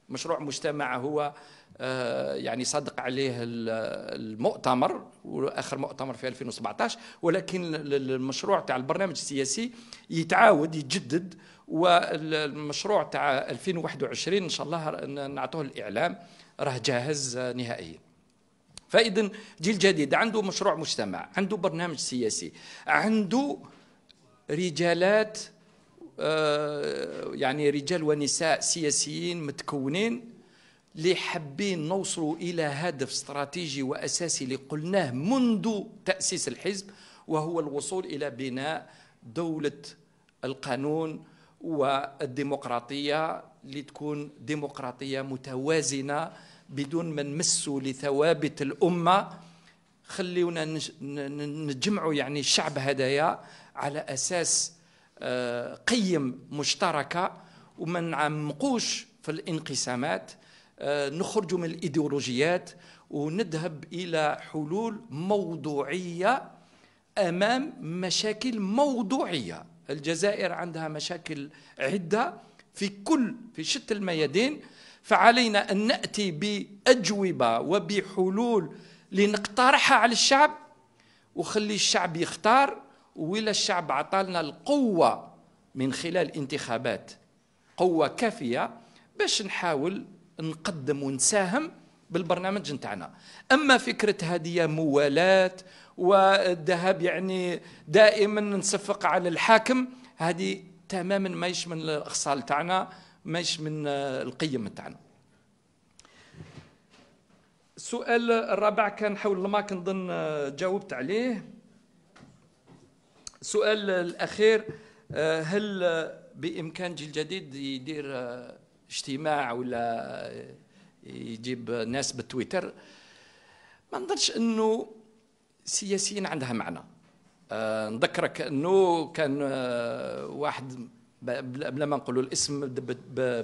Speaker 2: مشروع مجتمع هو آه، يعني صدق عليه المؤتمر واخر مؤتمر في 2017 ولكن المشروع تاع البرنامج السياسي يتعاود يتجدد والمشروع تاع 2021 ان شاء الله نعطوه الاعلام راه جاهز آه، نهائيا فاذا جيل جديد عنده مشروع مجتمع عنده برنامج سياسي عنده رجالات آه، يعني رجال ونساء سياسيين متكونين اللي حابين نوصلوا الى هدف استراتيجي واساسي اللي قلناه منذ تاسيس الحزب وهو الوصول الى بناء دوله القانون والديمقراطيه اللي تكون ديمقراطيه متوازنه بدون ما نمسوا لثوابت الامه خليونا نجمعوا يعني الشعب هدايا على اساس آه، قيم مشتركه وما نعمقوش في الانقسامات آه، نخرج من الايديولوجيات ونذهب الى حلول موضوعيه امام مشاكل موضوعيه الجزائر عندها مشاكل عده في كل في شتى الميادين فعلينا ان ناتي باجوبه وبحلول لنقترحها على الشعب وخلي الشعب يختار ولا الشعب عطالنا القوة من خلال انتخابات قوة كافية باش نحاول نقدم ونساهم بالبرنامج نتاعنا اما فكره هديه موالاه والذهاب يعني دائما نصفق على الحاكم هذه تماما ماهيش من الاخصال تاعنا ماهيش من القيم تاعنا السؤال الرابع كان حول الماك نظن جاوبت عليه السؤال الاخير آه، هل بامكان جيل جديد يدير آه، اجتماع ولا يجيب ناس بالتويتر ما نظنش انه سياسيين عندها معنى آه، نذكرك انه كان واحد بلا ما نقولوا الاسم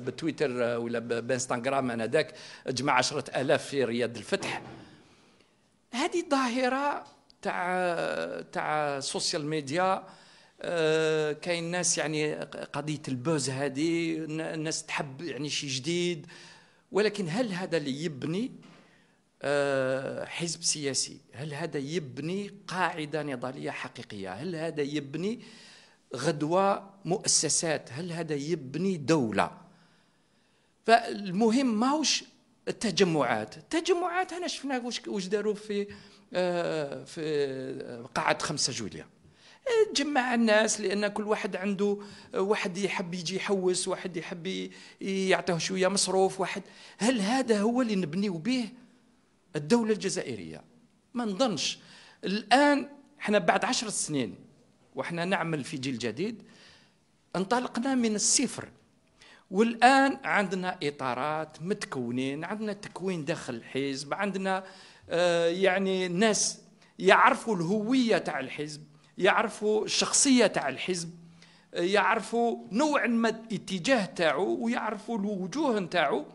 Speaker 2: بتويتر ولا بانستغرام انا ذاك جمع 10000 في رياض الفتح هذه ظاهره تاع تاع السوشيال آه، ميديا كاين ناس يعني قضيه البوز هذه الناس تحب يعني شيء جديد ولكن هل هذا اللي يبني آه، حزب سياسي هل هذا يبني قاعده نضاليه حقيقيه هل هذا يبني غدوه مؤسسات هل هذا يبني دوله فالمهم ماهوش التجمعات التجمعات انا شفنا واش داروا في آه، في قاعة خمسة جوليا آه، تجمع الناس لان كل واحد عنده آه، واحد يحب يجي يحوس واحد يحب يعطيه شويه مصروف واحد هل هذا هو اللي نبنيو به الدوله الجزائريه ما نظنش الان احنا بعد عشر سنين واحنا نعمل في جيل جديد انطلقنا من الصفر والان عندنا اطارات متكونين عندنا تكوين داخل الحزب عندنا آه آه، يعني ناس يعرفوا الهوية تاع الحزب يعرفوا الشخصية تاع الحزب آه، يعرفوا نوعا ما الاتجاه تاعو ويعرفوا الوجوه نتاعو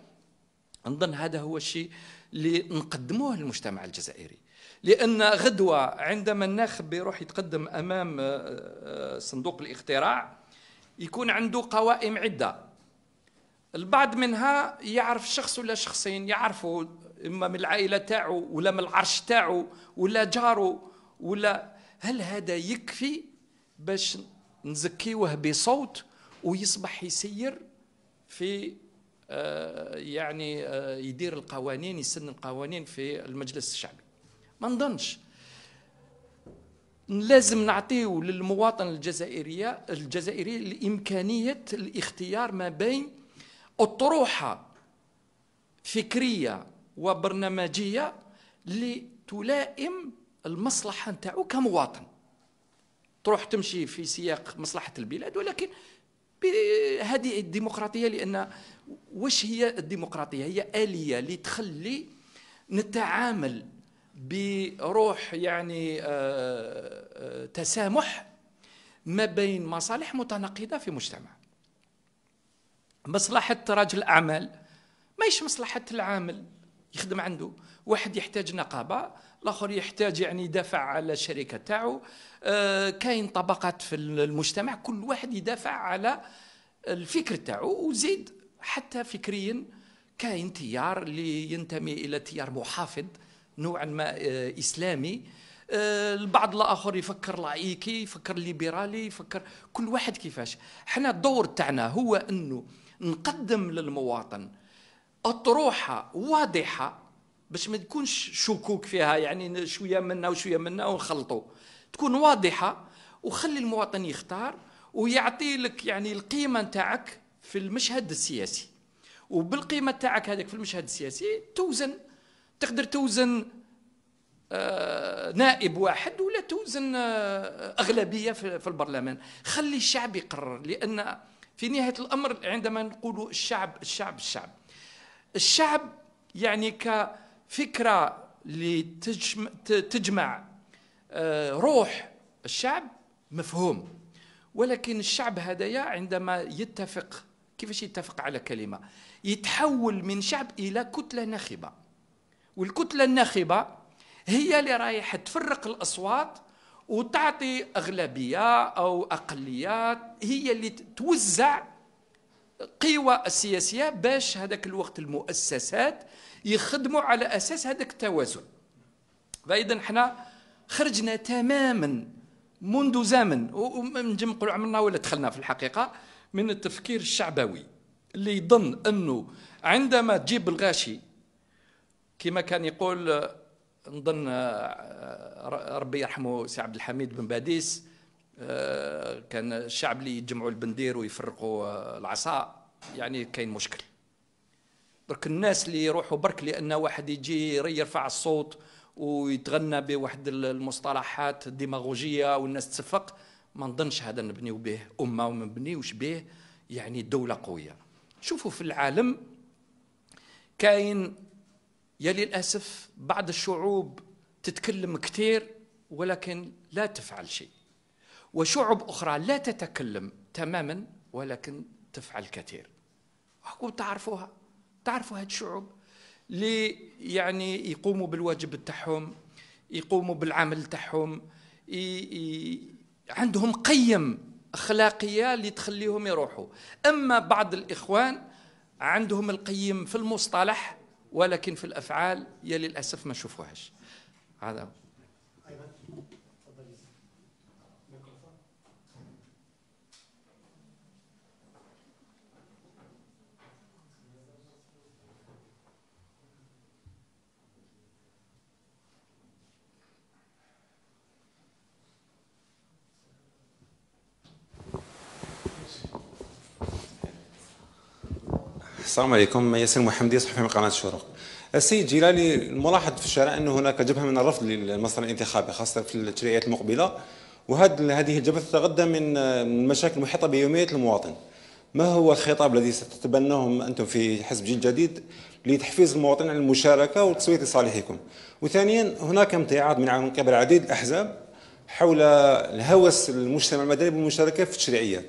Speaker 2: نظن هذا هو الشيء اللي نقدموه للمجتمع الجزائري لان غدوه عندما الناخب يروح يتقدم امام آه، صندوق الاقتراع يكون عنده قوائم عده البعض منها يعرف شخص ولا شخصين يعرفوا اما من العائله تاعو ولا من العرش تاعو ولا جارو ولا هل هذا يكفي باش نزكيوه بصوت ويصبح يسير في آه يعني آه يدير القوانين يسن القوانين في المجلس الشعبي ما نظنش لازم نعطيه للمواطن الجزائرية الجزائري الإمكانية الاختيار ما بين أطروحة فكرية وبرنامجيه اللي تلائم المصلحه نتاعو كمواطن تروح تمشي في سياق مصلحه البلاد ولكن هذه الديمقراطيه لان واش هي الديمقراطيه هي اليه لتخلي نتعامل بروح يعني آه، آه، تسامح ما بين مصالح متناقضة في مجتمع مصلحة رجل الأعمال ماهيش مصلحة العامل يخدم عنده واحد يحتاج نقابه الاخر يحتاج يعني يدافع على الشركه تاعو آه كاين طبقات في المجتمع كل واحد يدافع على الفكر تاعو وزيد حتى فكريا كاين تيار اللي ينتمي الى تيار محافظ نوعا ما آه اسلامي آه البعض الاخر يفكر لايكي يفكر ليبرالي يفكر كل واحد كيفاش حنا الدور تاعنا هو انه نقدم للمواطن اطروحه واضحه باش ما تكونش شكوك فيها يعني شويه منا وشويه منا ونخلطوا تكون واضحه وخلي المواطن يختار ويعطي لك يعني القيمه نتاعك في المشهد السياسي وبالقيمه نتاعك هذاك في المشهد السياسي توزن تقدر توزن آه، نائب واحد ولا توزن آه، اغلبيه في البرلمان خلي الشعب يقرر لان في نهايه الامر عندما نقول الشعب الشعب الشعب الشعب يعني كفكرة لتجمع آه، روح الشعب مفهوم ولكن الشعب هذايا عندما يتفق كيفاش يتفق على كلمة يتحول من شعب إلى كتلة ناخبة والكتلة الناخبة هي اللي رايحة تفرق الأصوات وتعطي أغلبية أو أقليات هي اللي توزع قوى السياسيه باش هذاك الوقت المؤسسات يخدموا على اساس هذاك التوازن فاذا حنا خرجنا تماما منذ زمن ونجم نقول عملنا ولا دخلنا في الحقيقه من التفكير الشعبوي اللي يظن انه عندما تجيب الغاشي كما كان يقول نظن آه، ربي يرحمه سي عبد الحميد بن باديس آه، كان الشعب اللي يجمعوا البندير ويفرقوا آه، العصا يعني كاين مشكل برك الناس اللي يروحوا برك لان واحد يجي يرفع الصوت ويتغنى بواحد المصطلحات ديماغوجيه والناس تصفق ما نظنش هذا نبنيو به امه وما نبنيوش به يعني دوله قويه شوفوا في العالم كاين يا للاسف بعض الشعوب تتكلم كثير ولكن لا تفعل شيء وشعب أخرى لا تتكلم تماما ولكن تفعل كثير وأقول تعرفوها تعرفوا هاد الشعوب اللي يعني يقوموا بالواجب تاعهم يقوموا بالعمل تاعهم عندهم قيم اخلاقيه اللي تخليهم يروحوا اما بعض الاخوان عندهم القيم في المصطلح ولكن في الافعال يا للاسف ما نشوفوهاش هذا
Speaker 1: السلام عليكم ياسر محمدي صحفي من قناه الشروق السيد جيلاني الملاحظ في الشارع انه هناك جبهه من الرفض للمسار الانتخابي خاصه في التشريعات
Speaker 2: المقبله وهذه هذه الجبهه تتغذى من المشاكل المحيطه بيوميه المواطن ما هو الخطاب الذي ستتبناه انتم في حزب جيل جديد لتحفيز المواطن على المشاركه والتصويت لصالحكم وثانيا هناك امتعاض من قبل عديد الاحزاب حول الهوس المجتمع المدني بالمشاركه في التشريعيات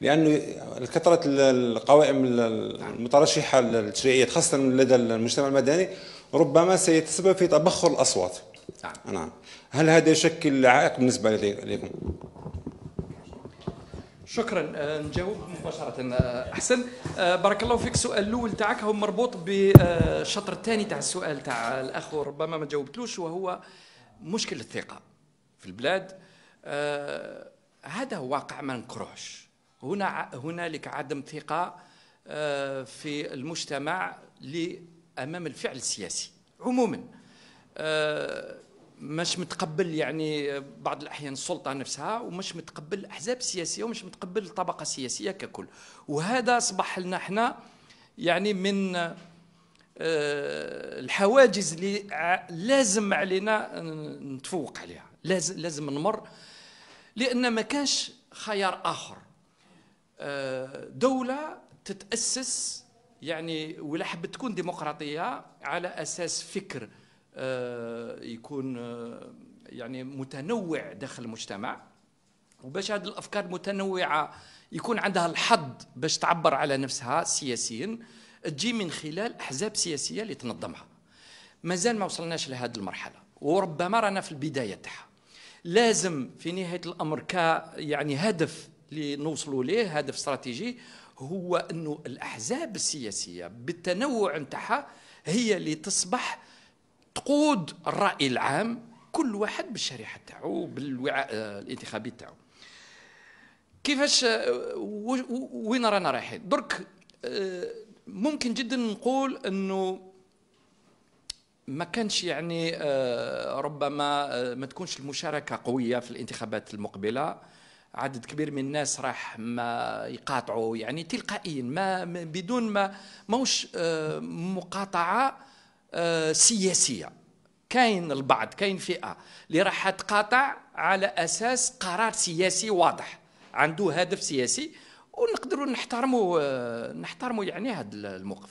Speaker 2: لانه كثره القوائم المترشحه التشريعيه خاصه لدى المجتمع المدني ربما سيتسبب في تبخر الاصوات نعم نعم هل هذا يشكل عائق بالنسبه لكم؟ شكرا آه، نجاوب مباشره آه، احسن آه، بارك الله فيك السؤال الاول تاعك هو مربوط بالشطر الثاني تاع السؤال تاع الاخ ربما ما جاوبتلوش وهو مشكل الثقه في البلاد هذا واقع ما نكرهش هنا هنالك عدم ثقة آه، في المجتمع أمام الفعل السياسي عموما آه، مش متقبل يعني بعض الاحيان السلطه نفسها ومش متقبل الاحزاب السياسيه ومش متقبل الطبقه السياسيه ككل وهذا اصبح لنا احنا يعني من آه، الحواجز اللي لازم علينا نتفوق عليها لازم لازم نمر لان ما كانش خيار اخر دولة تتأسس يعني ولا حبت تكون ديمقراطية على أساس فكر آه، يكون آه، يعني متنوع داخل المجتمع وباش هذه الأفكار المتنوعة يكون عندها الحظ باش تعبر على نفسها سياسيا تجي من خلال أحزاب سياسية اللي تنظمها مازال ما وصلناش لهذه المرحلة وربما رانا في البداية تاعها لازم في نهاية الأمر ك يعني هدف اللي نوصلوا ليه هدف استراتيجي هو انه الاحزاب السياسيه بالتنوع نتاعها هي اللي تصبح تقود الراي العام كل واحد بالشريحه تاعو بالوعاء آه، الانتخابي تاعو كيفاش آه، وين رانا رايحين درك آه، ممكن جدا نقول انه ما كانش يعني ربما ما تكونش المشاركه قويه في الانتخابات المقبله عدد كبير من الناس راح ما يقاطعوا يعني تلقائيا ما بدون ما موش آه، مقاطعه آه، سياسيه كاين البعض كاين فئه اللي راح تقاطع على اساس قرار سياسي واضح عنده هدف سياسي ونقدروا نحترموا آه، نحترموا يعني هذا الموقف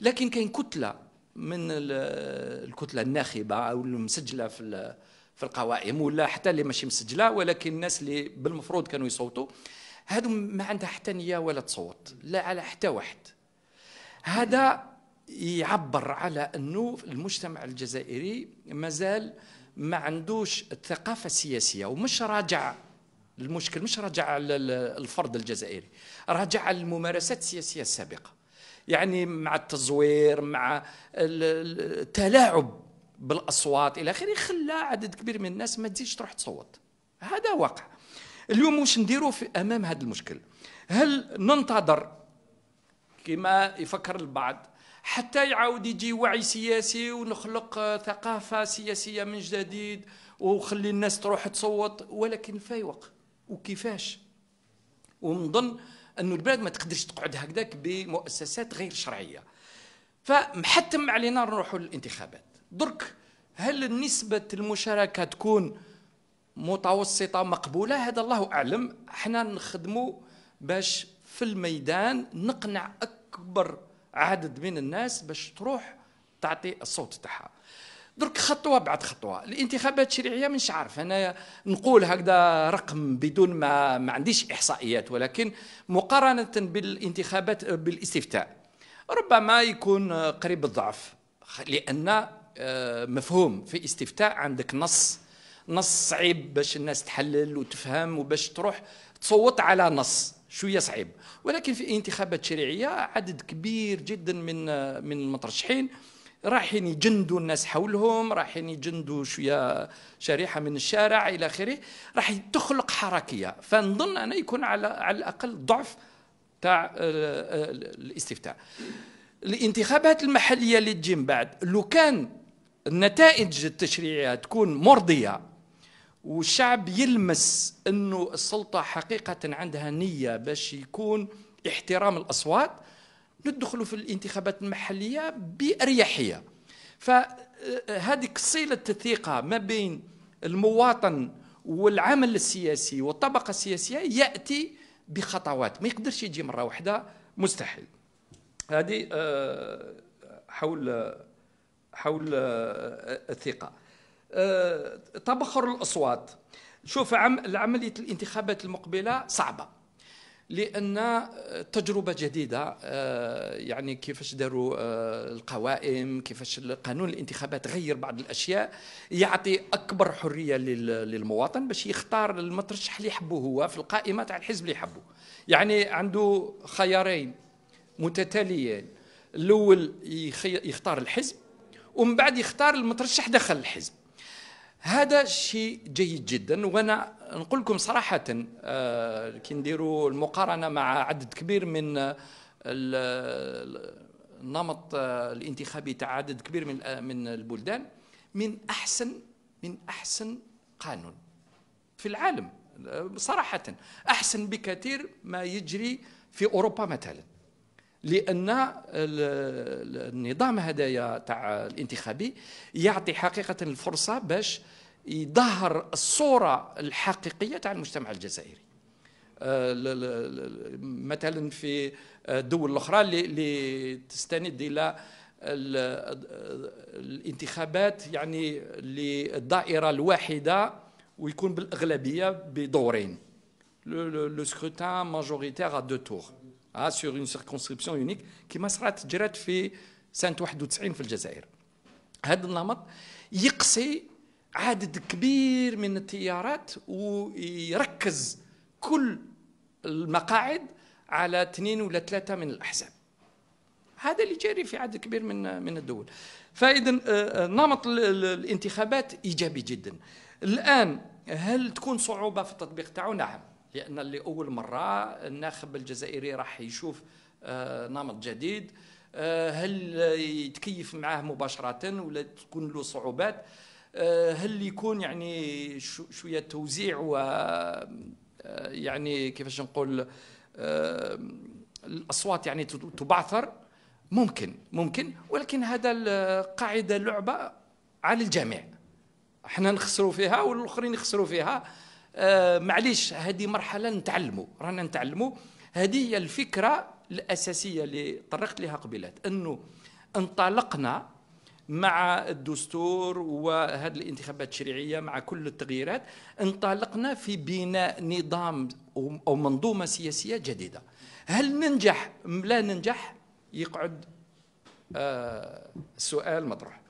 Speaker 2: لكن كاين كتله من الكتله الناخبه او المسجله في في القوائم ولا حتى اللي ماشي مسجله ولكن الناس اللي بالمفروض كانوا يصوتوا هادو ما عندها حتى نيه ولا تصوت لا على حتى واحد هذا يعبر على انه المجتمع الجزائري مازال ما عندوش الثقافه السياسيه ومش راجع المشكل مش راجع الفرد الجزائري راجع الممارسات السياسيه السابقه يعني مع التزوير مع التلاعب بالاصوات الى اخره خلى عدد كبير من الناس ما تزيدش تروح تصوت هذا واقع اليوم واش نديروا في امام هذا المشكل هل ننتظر كما يفكر البعض حتى يعاود يجي وعي سياسي ونخلق ثقافة سياسية من جديد وخلي الناس تروح تصوت ولكن فايوق وكيفاش ونظن أن البلاد ما تقدرش تقعد هكذاك بمؤسسات غير شرعية فمحتم علينا نروحوا للانتخابات درك هل نسبة المشاركة تكون متوسطة مقبولة هذا الله أعلم احنا نخدموا باش في الميدان نقنع أكبر عدد من الناس باش تروح تعطي الصوت تاعها درك خطوه بعد خطوه الانتخابات التشريعيه مش عارف انا نقول هكذا رقم بدون ما ما عنديش احصائيات ولكن مقارنه بالانتخابات بالاستفتاء ربما يكون قريب الضعف لان آه، مفهوم في استفتاء عندك نص نص صعيب باش الناس تحلل وتفهم وباش تروح تصوت على نص شويه صعيب ولكن في انتخابات تشريعيه عدد كبير جدا من آه، من المترشحين رايحين يجندوا الناس حولهم رايحين يجندوا شويه شريحه من الشارع الى اخره راح تخلق حركيه فنظن انا يكون على على الاقل ضعف تاع آه، الاستفتاء الانتخابات المحليه اللي تجي من بعد لو كان النتائج التشريعيه تكون مرضيه والشعب يلمس انه السلطه حقيقه عندها نيه باش يكون احترام الاصوات ندخلوا في الانتخابات المحليه باريحيه فهذه آه، صله الثقه ما بين المواطن والعمل السياسي والطبقه السياسيه ياتي بخطوات ما يقدرش يجي مره واحده مستحيل هذه آه، حول حول آه، آه، الثقه آه، تبخر الاصوات شوف عمليه الانتخابات المقبله صعبه لان تجربه جديده يعني كيفاش داروا القوائم كيفاش قانون الانتخابات غير بعض الاشياء يعطي اكبر حريه للمواطن باش يختار المترشح اللي يحبه هو في القائمه تاع الحزب اللي يحبه يعني عنده خيارين متتاليين الاول يختار الحزب ومن بعد يختار المترشح دخل الحزب هذا شيء جيد جدا وانا نقول لكم صراحه آه، كي نديروا المقارنه مع عدد كبير من آه، النمط آه، الانتخابي تاع عدد كبير من من البلدان من احسن من احسن قانون في العالم صراحه احسن بكثير ما يجري في اوروبا مثلا لان النظام هذايا تاع الانتخابي يعطي حقيقه الفرصه باش يظهر الصوره الحقيقيه تاع المجتمع الجزائري آه، مثلا في الدول الاخرى اللي تستند الى الانتخابات يعني للدائره الواحده ويكون بالاغلبيه بدورين لو سكروتان ماجوريتير ا دو تور سور اون سيركونسكريبسيون يونيك كيما صرات جرات في سنة 91 في الجزائر هذا النمط يقصي عدد كبير من التيارات ويركز كل المقاعد على اثنين ولا ثلاثة من الأحزاب هذا اللي جاري في عدد كبير من من الدول فإذا آه، آه، نمط الانتخابات إيجابي جدا الآن هل تكون صعوبة في التطبيق تاعو؟ نعم لان اللي اول مره الناخب الجزائري راح يشوف آه، نمط جديد آه، هل يتكيف معاه مباشره ولا تكون له صعوبات آه، هل يكون يعني شويه توزيع و يعني كيفاش نقول الاصوات يعني تبعثر ممكن ممكن ولكن هذا القاعده لعبه على الجميع احنا نخسروا فيها والاخرين يخسروا فيها آه، معليش هذه مرحله نتعلموا رانا نتعلموا هذه هي الفكره الاساسيه اللي طرقت لها قبيلات انه انطلقنا مع الدستور وهذه الانتخابات التشريعيه مع كل التغييرات انطلقنا في بناء نظام او منظومه سياسيه جديده هل ننجح ام لا ننجح يقعد آه السؤال مطروح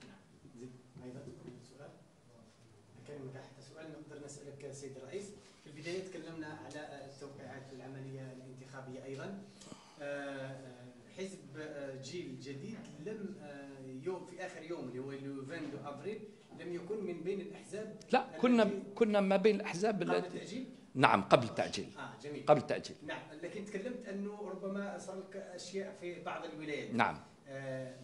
Speaker 2: كنا كنا ما بين الاحزاب قبل التاجيل نعم قبل التاجيل اه جميل قبل التاجيل نعم
Speaker 1: لكن تكلمت انه ربما لك اشياء في بعض الولايات نعم آه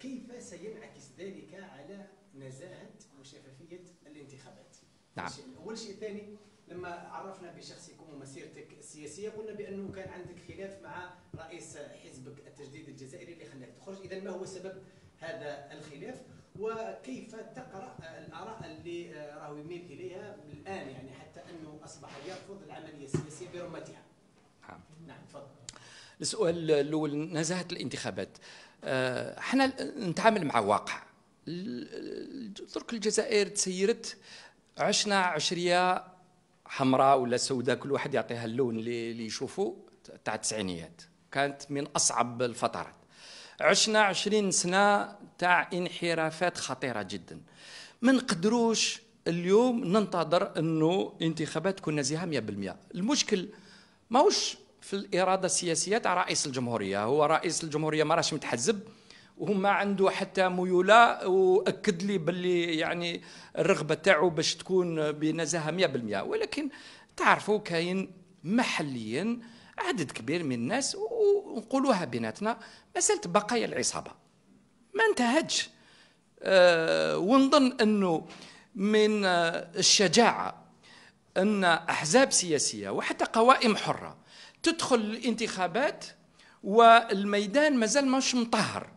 Speaker 1: كيف سينعكس ذلك على نزاهه وشفافيه الانتخابات نعم اول شيء ثاني لما عرفنا بشخصكم ومسيرتك السياسيه قلنا بانه كان عندك خلاف مع رئيس حزبك التجديد الجزائري اللي خلاك تخرج اذا ما هو سبب هذا الخلاف وكيف تقرا الاراء اللي آه، راهو يميل اليها الان يعني حتى انه اصبح يرفض العمليه السياسيه برمتها. نعم. نعم تفضل.
Speaker 2: السؤال الاول نزاهه الانتخابات. احنا آه، نتعامل مع واقع. درك الجزائر تسيرت عشنا عشريه حمراء ولا سوداء كل واحد يعطيها اللون اللي يشوفه تاع التسعينيات كانت من اصعب الفترات عشنا عشرين سنة تاع انحرافات خطيرة جدا ما نقدروش اليوم ننتظر انه انتخابات تكون نزيهة 100% المشكل ماهوش في الإرادة السياسية تاع رئيس الجمهورية هو رئيس الجمهورية ما راش متحزب وما عنده حتى ميولة وأكد لي باللي يعني الرغبة تاعو باش تكون بنزاهة 100% ولكن تعرفوا كاين محليا عدد كبير من الناس ونقولوها بيناتنا مساله بقايا العصابه ما انتهتش أه ونظن انه من آه، الشجاعه ان احزاب سياسيه وحتى قوائم حره تدخل الانتخابات والميدان مازال مش مطهر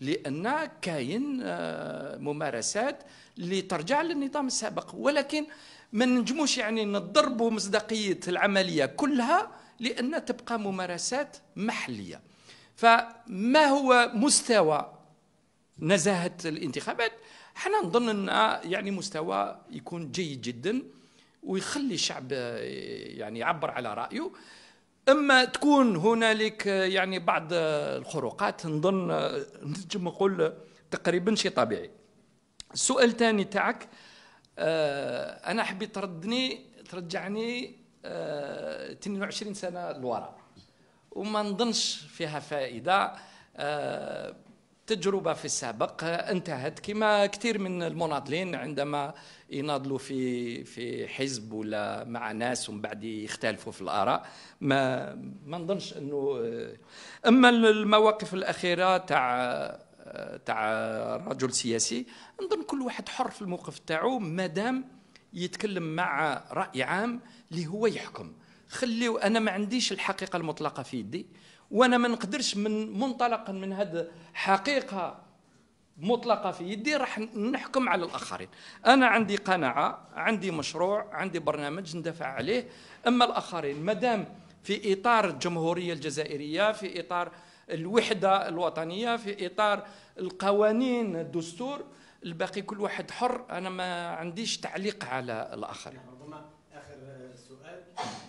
Speaker 2: لان كاين آه، ممارسات اللي ترجع للنظام السابق ولكن ما نجموش يعني نضربوا مصداقيه العمليه كلها لأن تبقى ممارسات محلية فما هو مستوى نزاهة الانتخابات حنا نظن أن يعني مستوى يكون جيد جدا ويخلي الشعب يعني يعبر على رأيه اما تكون هنالك يعني بعض الخروقات نظن نجم نقول تقريبا شيء طبيعي السؤال الثاني تاعك آه، انا حبيت تردني ترجعني 22 آه، سنه لورا وما نظنش فيها فائده آه، تجربة في السابق انتهت كما كثير من المناضلين عندما يناضلوا في في حزب ولا مع ناس ومن بعد يختلفوا في الآراء ما ما نظنش انه آه، اما المواقف الأخيرة تاع تاع رجل سياسي نظن كل واحد حر في الموقف تاعو ما دام يتكلم مع راي عام اللي هو يحكم خليو انا ما عنديش الحقيقه المطلقه في يدي وانا ما نقدرش من منطلقا من هذه حقيقه مطلقه في يدي راح نحكم على الاخرين انا عندي قناعه عندي مشروع عندي برنامج ندافع عليه اما الاخرين دام في اطار الجمهوريه الجزائريه في اطار الوحده الوطنيه في اطار القوانين الدستور الباقي كل واحد حر انا ما عنديش تعليق على الاخر نعم،
Speaker 1: ربما اخر سؤال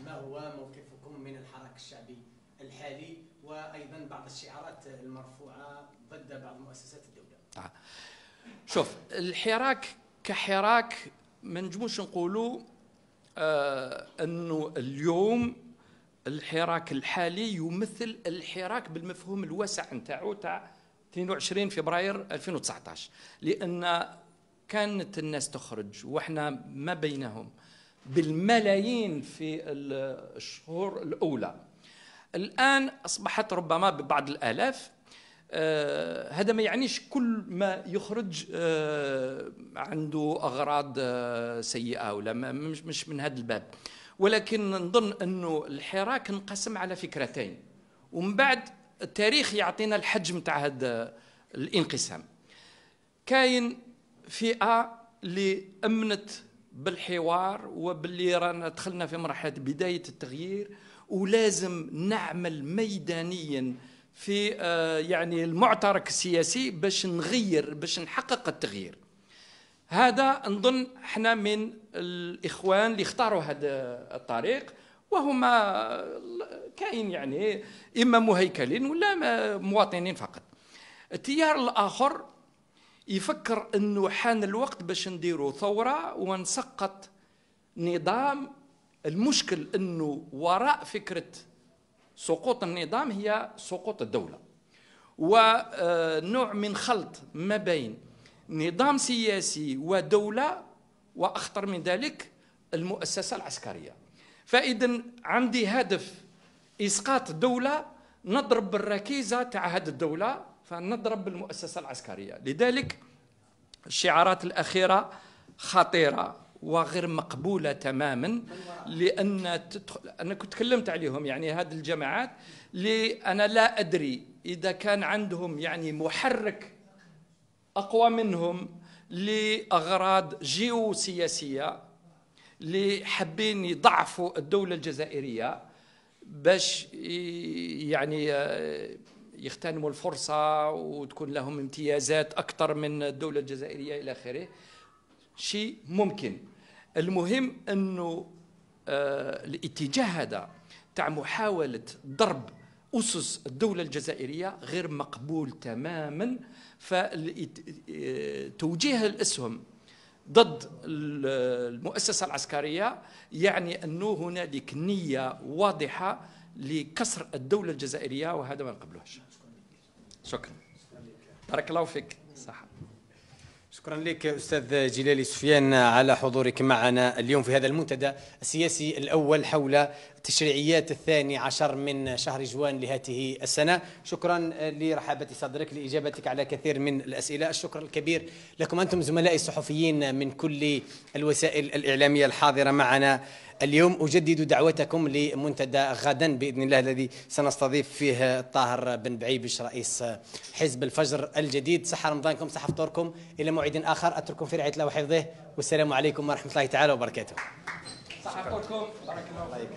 Speaker 1: ما هو موقفكم من الحراك الشعبي الحالي وايضا بعض الشعارات المرفوعه ضد بعض مؤسسات الدوله آه.
Speaker 2: شوف الحراك كحراك ما نجموش نقولوا آه انه اليوم الحراك الحالي يمثل الحراك بالمفهوم الواسع نتاعو تاع 22 فبراير 2019 لان كانت الناس تخرج واحنا ما بينهم بالملايين في الشهور الاولى الان اصبحت ربما ببعض الالاف آه هذا ما يعنيش كل ما يخرج آه عنده اغراض آه سيئه ولا مش, مش من هذا الباب ولكن نظن انه الحراك انقسم على فكرتين ومن بعد التاريخ يعطينا الحجم تاع هذا الانقسام كاين فئه اللي امنت بالحوار وباللي رانا دخلنا في مرحله بدايه التغيير ولازم نعمل ميدانيا في آه، يعني المعترك السياسي باش نغير باش نحقق التغيير هذا نظن احنا من الاخوان اللي اختاروا هذا الطريق وهما كاين يعني اما مهيكلين ولا مواطنين فقط التيار الاخر يفكر انه حان الوقت باش نديروا ثوره ونسقط نظام المشكل انه وراء فكره سقوط النظام هي سقوط الدوله ونوع آه، من خلط ما بين نظام سياسي ودوله واخطر من ذلك المؤسسه العسكريه فاذا عندي هدف اسقاط الدوله نضرب بالركيزه تاع هذه الدوله فنضرب بالمؤسسه العسكريه لذلك الشعارات الاخيره خطيره وغير مقبولة تماما لأن تدخل أنا كنت تكلمت عليهم يعني هذه الجماعات اللي أنا لا أدري إذا كان عندهم يعني محرك أقوى منهم لأغراض جيوسياسية اللي حابين يضعفوا الدوله الجزائريه باش يعني آه، يغتنموا الفرصه وتكون لهم امتيازات اكثر من الدوله الجزائريه الى اخره شيء ممكن المهم انه آه، الاتجاه هذا تاع محاوله ضرب اسس الدوله الجزائريه غير مقبول تماما فتوجيه آه، الاسهم ضد المؤسسة العسكرية يعني أنه هنالك نية واضحة لكسر الدولة الجزائرية وهذا ما نقبلوش شكرا بارك الله فيك صحه
Speaker 1: شكرا لك استاذ جلالي سفيان على حضورك معنا اليوم في هذا المنتدى السياسي الاول حول تشريعيات الثاني عشر من شهر جوان لهذه السنه، شكرا لرحابه صدرك لاجابتك على كثير من الاسئله، الشكر الكبير لكم انتم زملائي الصحفيين من كل الوسائل الاعلاميه الحاضره معنا اليوم أجدد دعوتكم لمنتدى غدا بإذن الله الذي سنستضيف فيه طاهر بن بعيبش رئيس حزب الفجر الجديد صحة رمضانكم صحة فطوركم إلى موعد آخر أترككم في رعاية الله وحفظه والسلام عليكم ورحمة الله تعالى وبركاته
Speaker 2: صحة فطوركم الله يكرمك